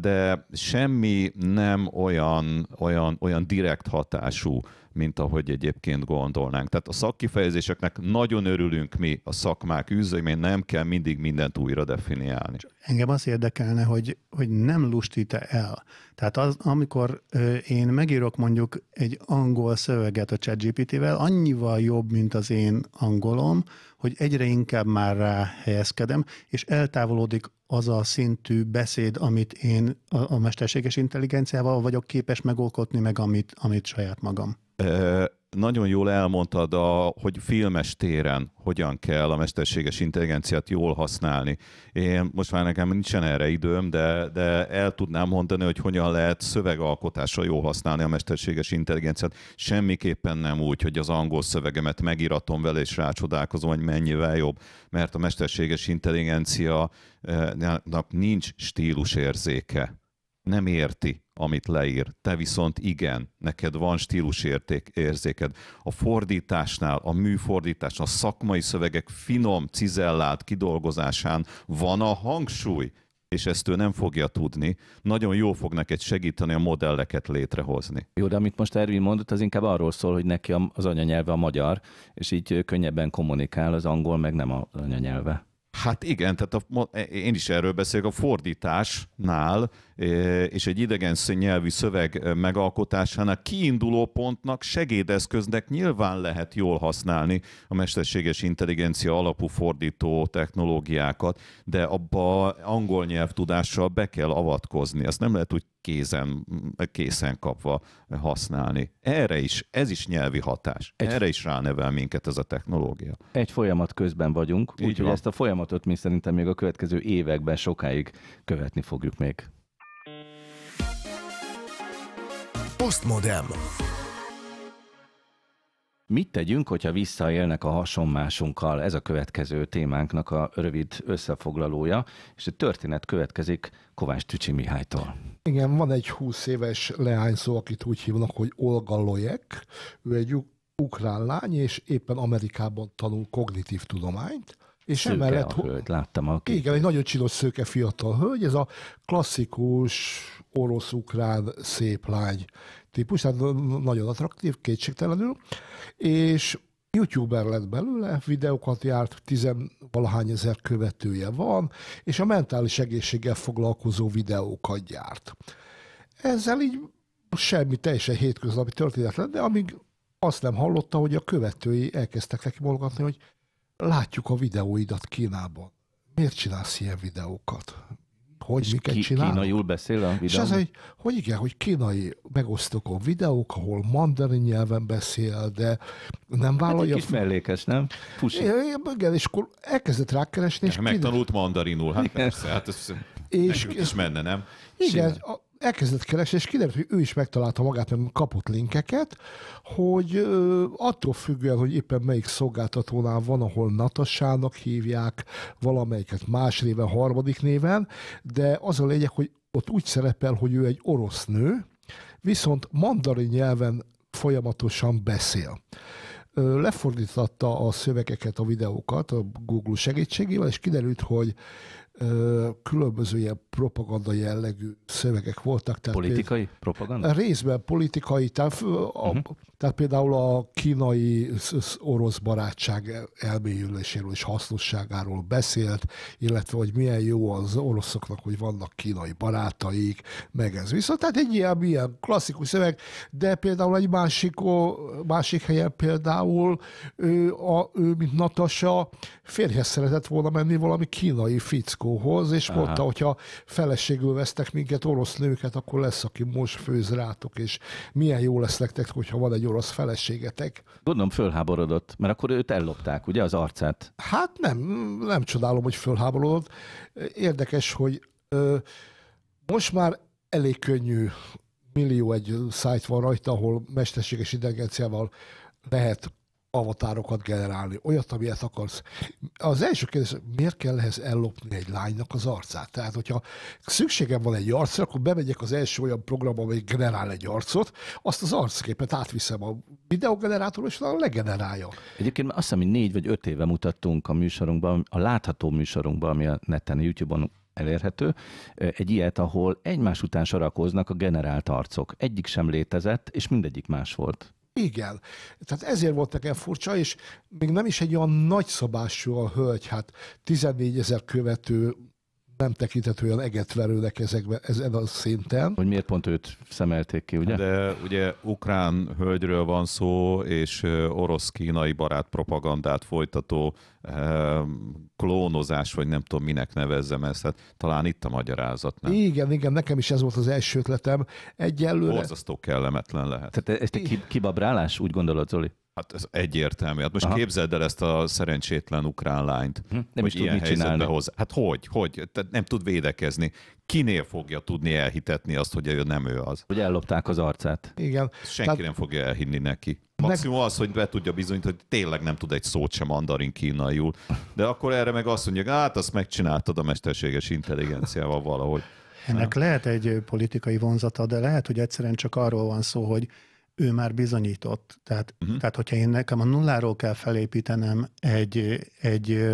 de semmi nem olyan, olyan, olyan direkt hatású, mint ahogy egyébként gondolnánk. Tehát a szakkifejezéseknek nagyon örülünk mi a szakmák üzemén, nem kell mindig mindent újra definiálni. Engem az érdekelne, hogy, hogy nem lustít-e el. Tehát az, amikor én megírok mondjuk egy angol szöveget a ChatGPT-vel, annyival jobb, mint az én angolom, hogy egyre inkább már rá helyezkedem, és eltávolodik az a szintű beszéd, amit én a, a mesterséges intelligenciával vagyok képes megolkotni, meg amit, amit saját magam nagyon jól elmondtad, a, hogy filmes téren hogyan kell a mesterséges intelligenciát jól használni. Én most már nekem nincsen erre időm, de, de el tudnám mondani, hogy hogyan lehet szövegalkotásra jól használni a mesterséges intelligenciát. Semmiképpen nem úgy, hogy az angol szövegemet megiratom vele, és rácsodálkozom, hogy mennyivel jobb, mert a mesterséges intelligencia nincs stílusérzéke. Nem érti amit leír. Te viszont igen, neked van stílusérték érzéked. A fordításnál, a műfordításnál, a szakmai szövegek finom, cizellált kidolgozásán van a hangsúly, és ezt ő nem fogja tudni. Nagyon jó fog neked segíteni a modelleket létrehozni. Jó, de amit most Ervin mondott, az inkább arról szól, hogy neki az anyanyelve a magyar, és így könnyebben kommunikál, az angol meg nem az anyanyelve. Hát igen, tehát a, én is erről beszélek, a fordításnál és egy idegen nyelvű szöveg e, megalkotásának kiinduló pontnak, segédeszköznek nyilván lehet jól használni a mesterséges intelligencia alapú fordító technológiákat, de abba angol nyelvtudással be kell avatkozni. Ezt nem lehet úgy kézen, készen kapva használni. Erre is, ez is nyelvi hatás. Egy, Erre is ránevel minket ez a technológia. Egy folyamat közben vagyunk, úgyhogy ezt a folyamatot mi szerintem még a következő években sokáig követni fogjuk még. Postmodem. Mit tegyünk, hogyha visszaélnek a hasonmásunkkal? Ez a következő témánknak a rövid összefoglalója, és a történet következik Kovács Tücsi Mihálytól. Igen, van egy 20 éves leányszó, akit úgy hívnak, hogy Olga Lojek. Ő egy ukrán lány, és éppen Amerikában tanul kognitív tudományt, és szőke emellett, a hölgy, láttam a kép. Igen, egy nagyon csinos szőke fiatal hölgy, ez a klasszikus orosz-ukrán szép lány típus, tehát nagyon attraktív, kétségtelenül, és youtuber lett belőle, videókat járt, tizenvalahány ezer követője van, és a mentális egészséggel foglalkozó videókat gyárt. Ezzel így semmi teljesen hétköznapi történet lett, de amíg azt nem hallotta, hogy a követői elkezdtek neki bolgatni, hogy látjuk a videóidat Kínában. Miért csinálsz ilyen videókat? Hogy és miket ki, csinálnak? Kínaiul beszél a videóban? És ez egy, hogy igen, hogy kínai megosztok a videók, ahol mandarin nyelven beszél, de nem vállalja... Hát egy kis mellékes, nem? Fusi. Igen, és akkor elkezdett rákeresni, és... Megtanult mandarinul, hát igen. persze, hát ez és, és, menne, nem? Igen, a, elkezdett keresni, és kiderült, hogy ő is megtalálta magát, mert kapott linkeket, hogy attól függően, hogy éppen melyik szolgáltatónál van, ahol Natasának hívják, valamelyiket más néven, harmadik néven, de az a lényeg, hogy ott úgy szerepel, hogy ő egy orosz nő, viszont mandarin nyelven folyamatosan beszél Lefordította a szövegeket, a videókat a Google segítségével, és kiderült, hogy különböző ilyen propaganda jellegű szövegek voltak. Tehát politikai például, propaganda? Részben politikai, tehát a, uh-huh. Tehát például a kínai orosz barátság elmélyüléséről és hasznosságáról beszélt, illetve hogy milyen jó az oroszoknak, hogy vannak kínai barátaik, meg ez viszont. Tehát egy ilyen, ilyen klasszikus szöveg, de például egy másik, másik helyen például ő, a, ő mint Natasa férjhez szeretett volna menni valami kínai fickóhoz, és Aha. mondta, hogyha feleségül vesztek minket orosz nőket, akkor lesz, aki most főz rátok, és milyen jó lesz nektek, hogyha van egy egy orosz feleségetek. Gondolom fölháborodott, mert akkor őt ellopták, ugye, az arcát? Hát nem, nem csodálom, hogy fölháborodott. Érdekes, hogy ö, most már elég könnyű, millió egy szájt van rajta, ahol mesterséges intelligenciával lehet avatárokat generálni, olyat, amilyet akarsz. Az első kérdés, miért kell ehhez ellopni egy lánynak az arcát? Tehát, hogyha szükségem van egy arcra, akkor bemegyek az első olyan programba, amely generál egy arcot, azt az arcképet átviszem a videogenerátorra, és legenerálja. Egyébként azt hiszem, hogy négy vagy öt éve mutattunk a műsorunkban, a látható műsorunkban, ami a neten, a YouTube-on elérhető, egy ilyet, ahol egymás után sorakoznak a generált arcok. Egyik sem létezett, és mindegyik más volt. Igen. Tehát ezért volt nekem furcsa, és még nem is egy olyan nagyszabású a hölgy, hát 14 ezer követő nem tekintett olyan egetverőnek ezekben, ezen a szinten. Hogy miért pont őt szemelték ki, ugye? De ugye ukrán hölgyről van szó, és orosz-kínai barát propagandát folytató klónozás, vagy nem tudom minek nevezzem ezt, hát talán itt a magyarázat, nem? Igen, igen, nekem is ez volt az első ötletem. Egyelőre... Borzasztó kellemetlen lehet. Tehát e- ez egy kibabrálás, úgy gondolod, Zoli? Hát ez egyértelmű. Hát most Aha. képzeld el ezt a szerencsétlen ukrán lányt. Hm, nem is tud mit csinálni. Hozzá. Hát hogy? Hogy? Tehát nem tud védekezni. Kinél fogja tudni elhitetni azt, hogy ő nem ő az? Hogy ellopták az arcát. Igen. Senki Tehát... nem fogja elhinni neki. Maximum az, hogy be tudja bizonyítani, hogy tényleg nem tud egy szót sem mandarin kínaiul. De akkor erre meg azt mondja, hát azt megcsináltad a mesterséges intelligenciával valahogy. Ennek nem? lehet egy politikai vonzata, de lehet, hogy egyszerűen csak arról van szó, hogy ő már bizonyított. Tehát, uh-huh. tehát hogyha én nekem a nulláról kell felépítenem egy, egy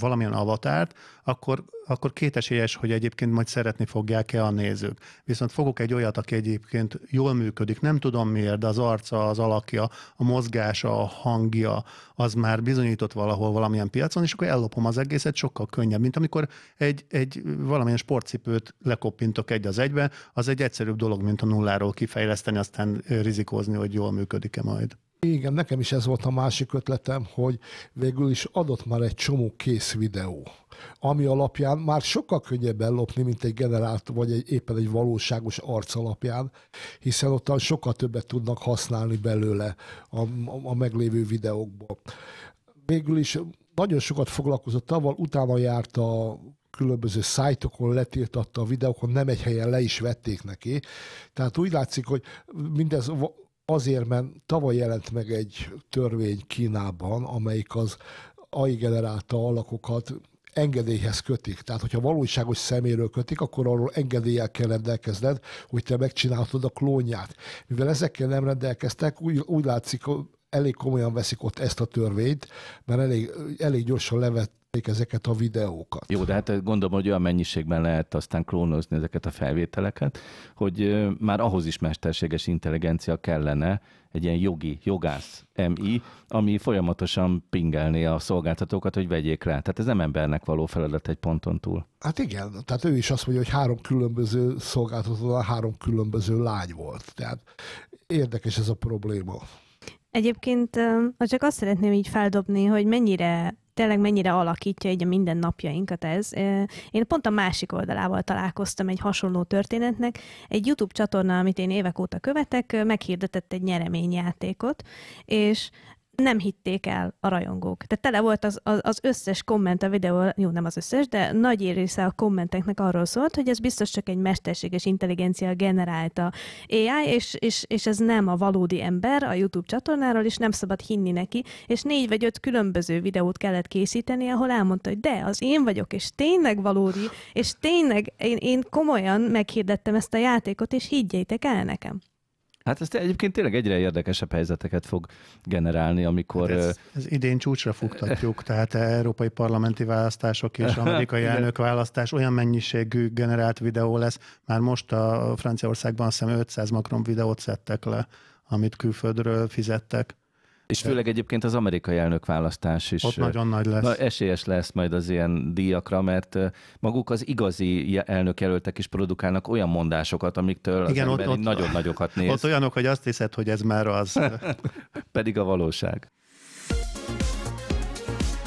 valamilyen avatárt, akkor akkor kétesélyes, hogy egyébként majd szeretni fogják-e a nézők. Viszont fogok egy olyat, aki egyébként jól működik, nem tudom miért, de az arca, az alakja, a mozgása, a hangja, az már bizonyított valahol valamilyen piacon, és akkor ellopom az egészet, sokkal könnyebb, mint amikor egy, egy valamilyen sportcipőt lekoppintok egy az egybe, az egy egyszerűbb dolog, mint a nulláról kifejleszteni, aztán rizikózni, hogy jól működik-e majd. Igen, nekem is ez volt a másik ötletem, hogy végül is adott már egy csomó kész videó, ami alapján már sokkal könnyebb ellopni, mint egy generált, vagy egy, éppen egy valóságos arc alapján, hiszen ott sokkal többet tudnak használni belőle a, a, a meglévő videókból. Végül is nagyon sokat foglalkozott avval, utána járt a különböző szájtokon letiltatta a videókon, nem egy helyen le is vették neki. Tehát úgy látszik, hogy mindez Azért, mert tavaly jelent meg egy törvény Kínában, amelyik az AI generálta alakokat engedélyhez kötik. Tehát, hogyha valóságos szeméről kötik, akkor arról engedéllyel kell rendelkezned, hogy te megcsinálhatod a klónját. Mivel ezekkel nem rendelkeztek, úgy, úgy látszik, elég komolyan veszik ott ezt a törvényt, mert elég, elég gyorsan levet, megvették ezeket a videókat. Jó, de hát gondolom, hogy olyan mennyiségben lehet aztán klónozni ezeket a felvételeket, hogy már ahhoz is mesterséges intelligencia kellene, egy ilyen jogi, jogász MI, ami folyamatosan pingelné a szolgáltatókat, hogy vegyék rá. Tehát ez nem embernek való feladat egy ponton túl. Hát igen, tehát ő is azt mondja, hogy három különböző szolgáltató, három különböző lány volt. Tehát érdekes ez a probléma. Egyébként csak azt szeretném így feldobni, hogy mennyire tényleg mennyire alakítja így a mindennapjainkat ez. Én pont a másik oldalával találkoztam egy hasonló történetnek. Egy YouTube csatorna, amit én évek óta követek, meghirdetett egy nyereményjátékot, és nem hitték el a rajongók. Tehát tele volt az, az, az összes komment a videó, jó, nem az összes, de nagy része a kommenteknek arról szólt, hogy ez biztos csak egy mesterséges intelligencia generálta AI, és, és, és ez nem a valódi ember a YouTube csatornáról, és nem szabad hinni neki, és négy vagy öt különböző videót kellett készíteni, ahol elmondta, hogy de, az én vagyok, és tényleg valódi, és tényleg én, én komolyan meghirdettem ezt a játékot, és higgyétek el nekem. Hát ez egyébként tényleg egyre érdekesebb helyzeteket fog generálni, amikor... Hát ez, ez idén csúcsra fogtatjuk, tehát európai parlamenti választások és amerikai elnök választás olyan mennyiségű generált videó lesz. Már most a Franciaországban azt hiszem 500 Macron videót szedtek le, amit külföldről fizettek. És főleg egyébként az amerikai elnökválasztás is. Ott nagyon nagy lesz. Na, esélyes lesz majd az ilyen díjakra, mert maguk az igazi elnökjelöltek is produkálnak olyan mondásokat, amiktől Igen, az ott, ott, nagyon nagyokat néz. Ott olyanok, hogy azt hiszed, hogy ez már az. Pedig a valóság.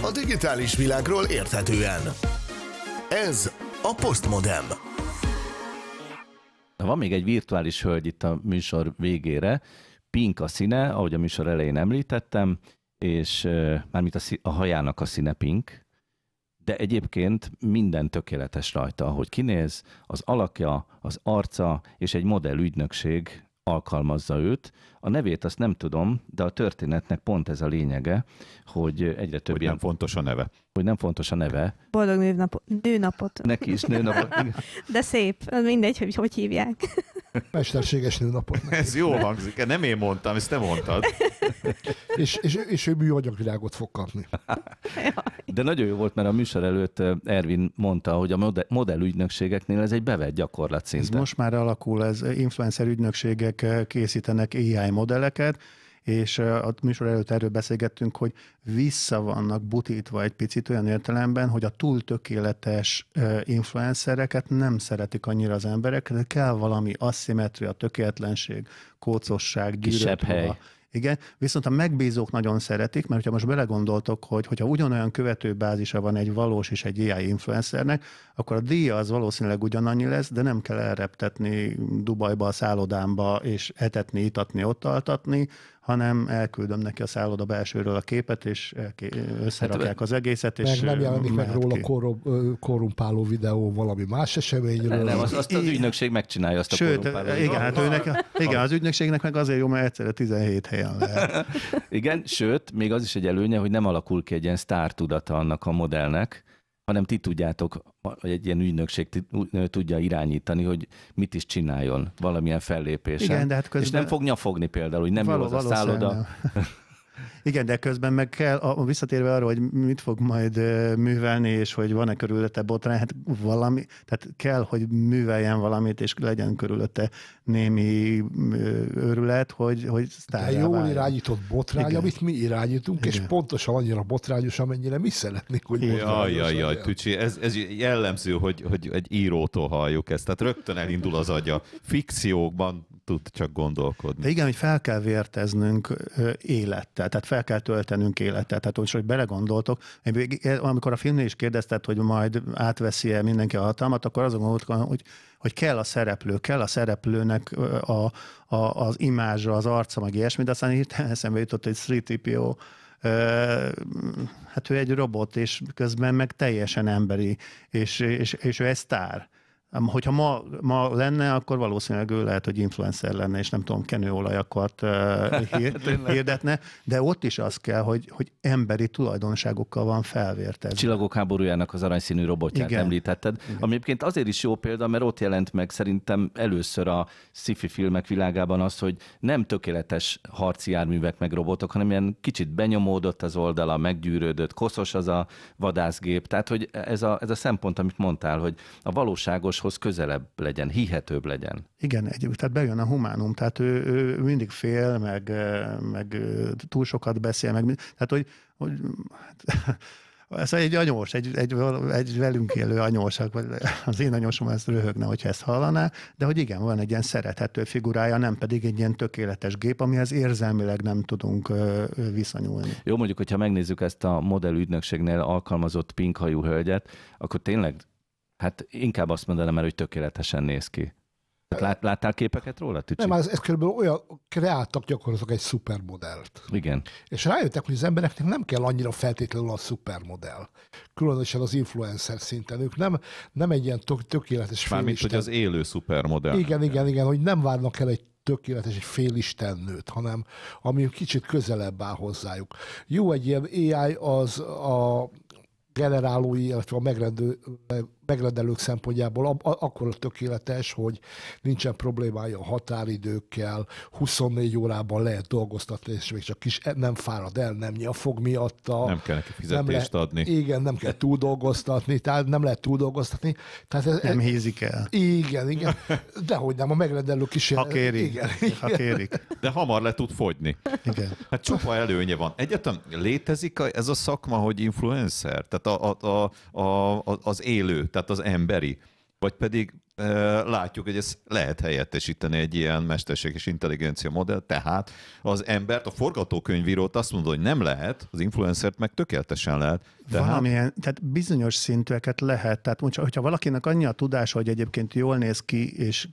A digitális világról érthetően. Ez a Postmodem. Van még egy virtuális hölgy itt a műsor végére, pink a színe, ahogy a műsor elején említettem, és mármint a, szí- a hajának a színe pink, de egyébként minden tökéletes rajta, ahogy kinéz, az alakja, az arca és egy modellügynökség alkalmazza őt. A nevét azt nem tudom, de a történetnek pont ez a lényege, hogy egyre több hogy ilyen... nem fontos a neve hogy nem fontos a neve. Boldog nőnapot. nőnapot. Neki is nőnapot. De szép. Mindegy, hogy hogy hívják. Mesterséges nőnapot. Neki. Ez jó hangzik. E, nem én mondtam, ezt te mondtad. és, és, és ő műanyagvilágot fog kapni. De nagyon jó volt, mert a műsor előtt Ervin mondta, hogy a modellügynökségeknél ez egy bevett gyakorlat szinte. Ez most már alakul, ez influencer ügynökségek készítenek AI modelleket, és a műsor előtt erről beszélgettünk, hogy vissza vannak butítva egy picit olyan értelemben, hogy a túl tökéletes influencereket nem szeretik annyira az emberek, de kell valami asszimetria, tökéletlenség, kócosság, Kisebb gyűrött, hely. Igen, viszont a megbízók nagyon szeretik, mert ha most belegondoltok, hogy hogyha ugyanolyan követőbázisa van egy valós és egy AI influencernek, akkor a díja az valószínűleg ugyanannyi lesz, de nem kell elreptetni Dubajba, a szállodámba, és etetni, itatni, ott altatni, hanem elküldöm neki a szálloda belsőről a képet, és összerakják hát, az egészet. És meg nem jelenik meg róla korrup- korrumpáló videó valami más eseményről. Nem, nem azt, azt az ügynökség megcsinálja azt a Sőt, igen, hát őnek, igen, az ügynökségnek meg azért jó, mert egyszerre 17 helyen lehet. igen, sőt, még az is egy előnye, hogy nem alakul ki egy ilyen sztártudata annak a modellnek, hanem ti tudjátok, vagy egy ilyen ügynökség tudja irányítani, hogy mit is csináljon valamilyen fellépésen. Igen, de hát közben... És nem fog nyafogni például, hogy nem Való, jó az a szálloda. Igen, de közben meg kell, a, visszatérve arra, hogy mit fog majd művelni, és hogy van-e körülötte botrány, hát valami, tehát kell, hogy műveljen valamit, és legyen körülötte némi őrület, hogy, hogy De jól váljon. irányított botrány, Igen. amit mi irányítunk, Igen. és pontosan annyira botrányos, amennyire mi szeretnék, hogy Jaj, jaj, jaj, Tücsi, ez, ez jellemző, hogy, hogy egy írótól halljuk ezt. Tehát rögtön elindul az agya. Fikciókban tud csak gondolkodni. De igen, hogy fel kell vérteznünk élettel, tehát fel kell töltenünk élettel. Tehát most, hogy belegondoltok, eh, amikor a filmnél is kérdezted, hogy majd átveszi-e mindenki a hatalmat, akkor azon gondoltam, hogy hogy kell a szereplő, kell a szereplőnek a, a, az imázsa, az arca, meg ilyesmi, de aztán hirtelen eszembe jutott egy 3 hát ő egy robot, és közben meg teljesen emberi, és, és, és ő egy sztár. Hogyha ma, ma lenne, akkor valószínűleg ő lehet, hogy influencer lenne, és nem tudom, kenőolajakat hát, hirdetne, de ott is az kell, hogy, hogy emberi tulajdonságokkal van felvértezve. Csillagok háborújának az aranyszínű robotját Igen. említetted, Igen. ami egyébként azért is jó példa, mert ott jelent meg szerintem először a sci-fi filmek világában az, hogy nem tökéletes harci járművek meg robotok, hanem ilyen kicsit benyomódott az oldala, meggyűrődött, koszos az a vadászgép, tehát hogy ez a, ez a szempont, amit mondtál, hogy a valóságos egymáshoz közelebb legyen, hihetőbb legyen. Igen, egyébként, tehát bejön a humánum, tehát ő, ő mindig fél, meg, meg túl sokat beszél, meg, tehát hogy, hogy ez hát, szóval egy anyós, egy, egy, egy velünk élő anyós, vagy az én anyósom ezt röhögne, hogyha ezt hallaná, de hogy igen, van egy ilyen szerethető figurája, nem pedig egy ilyen tökéletes gép, amihez érzelmileg nem tudunk viszonyulni. Jó, mondjuk, hogyha megnézzük ezt a modellügynökségnél alkalmazott pinkhajú hölgyet, akkor tényleg Hát inkább azt mondanám el, hogy tökéletesen néz ki. Lát, láttál képeket róla, Tücsi? Nem, ez, ez körülbelül olyan, kreáltak gyakorlatilag egy szupermodellt. Igen. És rájöttek, hogy az embereknek nem kell annyira feltétlenül a szupermodell. Különösen az influencer szinten. Ők nem, nem egy ilyen tök, tökéletes Már félisten. hogy az élő szupermodell. Igen, nem igen, nem. igen, hogy nem várnak el egy tökéletes, egy félisten nőt, hanem ami kicsit közelebb áll hozzájuk. Jó, egy ilyen AI az a generálói, illetve a megrendő, megrendelők szempontjából a, akkor tökéletes, hogy nincsen problémája a határidőkkel, 24 órában lehet dolgoztatni, és még csak kis, nem fárad el, nem nyafog miatta. Nem kell neki fizetést nem lehet, adni. Igen, nem kell túl dolgoztatni, tehát nem lehet túl dolgoztatni. Tehát ez, nem hízik el. Igen, igen. Dehogy nem, a megrendelő is. Ha kérik. Igen, igen. Ha kérik. De hamar le tud fogyni. Igen. Hát csupa előnye van. Egyetem létezik ez a szakma, hogy influencer? Tehát a, a, a, a, az élő tehát az emberi. Vagy pedig e, látjuk, hogy ezt lehet helyettesíteni egy ilyen mesterséges intelligencia modell, tehát az embert, a forgatókönyvírót azt mondod, hogy nem lehet, az influencert meg tökéletesen lehet. Tehát... Valamilyen, tehát bizonyos szintűeket lehet. Tehát hogyha valakinek annyi a tudása, hogy egyébként jól néz ki, és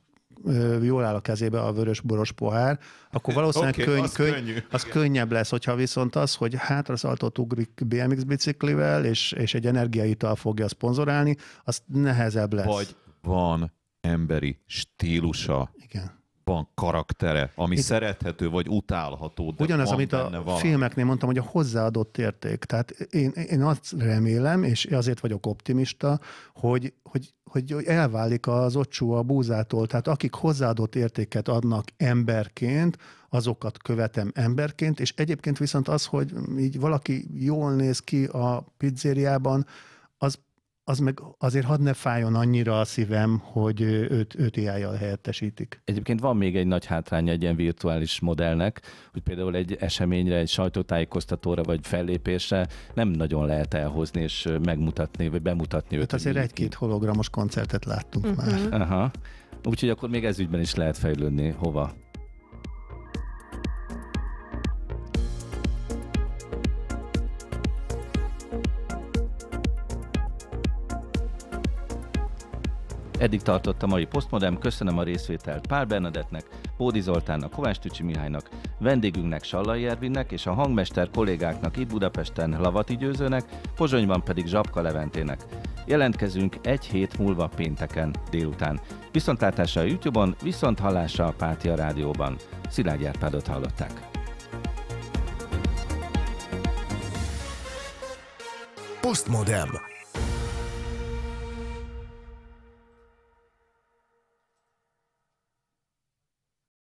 jól áll a kezébe a vörös-boros pohár, akkor valószínűleg okay, könny, az, könny, könny, az könnyebb lesz, hogyha viszont az, hogy hátraszaltot ugrik BMX biciklivel, és, és egy energiaital fogja szponzorálni, az nehezebb lesz. Vagy van emberi stílusa. Igen van karaktere, ami Itt... szerethető vagy utálható. De Ugyanaz, amit a van. filmeknél mondtam, hogy a hozzáadott érték. Tehát én, én azt remélem, és azért vagyok optimista, hogy, hogy, hogy elválik az ocsú a búzától. Tehát akik hozzáadott értéket adnak emberként, azokat követem emberként, és egyébként viszont az, hogy így valaki jól néz ki a pizzériában, az az meg azért hadd ne fájjon annyira a szívem, hogy őt, őt AI-jal helyettesítik. Egyébként van még egy nagy hátránya egy ilyen virtuális modellnek, hogy például egy eseményre, egy sajtótájékoztatóra vagy fellépésre nem nagyon lehet elhozni és megmutatni, vagy bemutatni hát őt. Hát azért egy-két hologramos koncertet láttunk uh-huh. már. Mhm. Aha. Úgyhogy akkor még ez ügyben is lehet fejlődni, hova. Eddig tartott a mai Postmodem, köszönöm a részvételt Pál Bernadettnek, Pódi Zoltánnak, Kovács Tücsi Mihálynak, vendégünknek Sallai Ervinnek és a hangmester kollégáknak itt Budapesten Lavati Győzőnek, Pozsonyban pedig Zsapka Leventének. Jelentkezünk egy hét múlva pénteken délután. Viszontlátása a YouTube-on, viszont hallása a Pátia Rádióban. Szilágy Árpádot hallották. Postmodem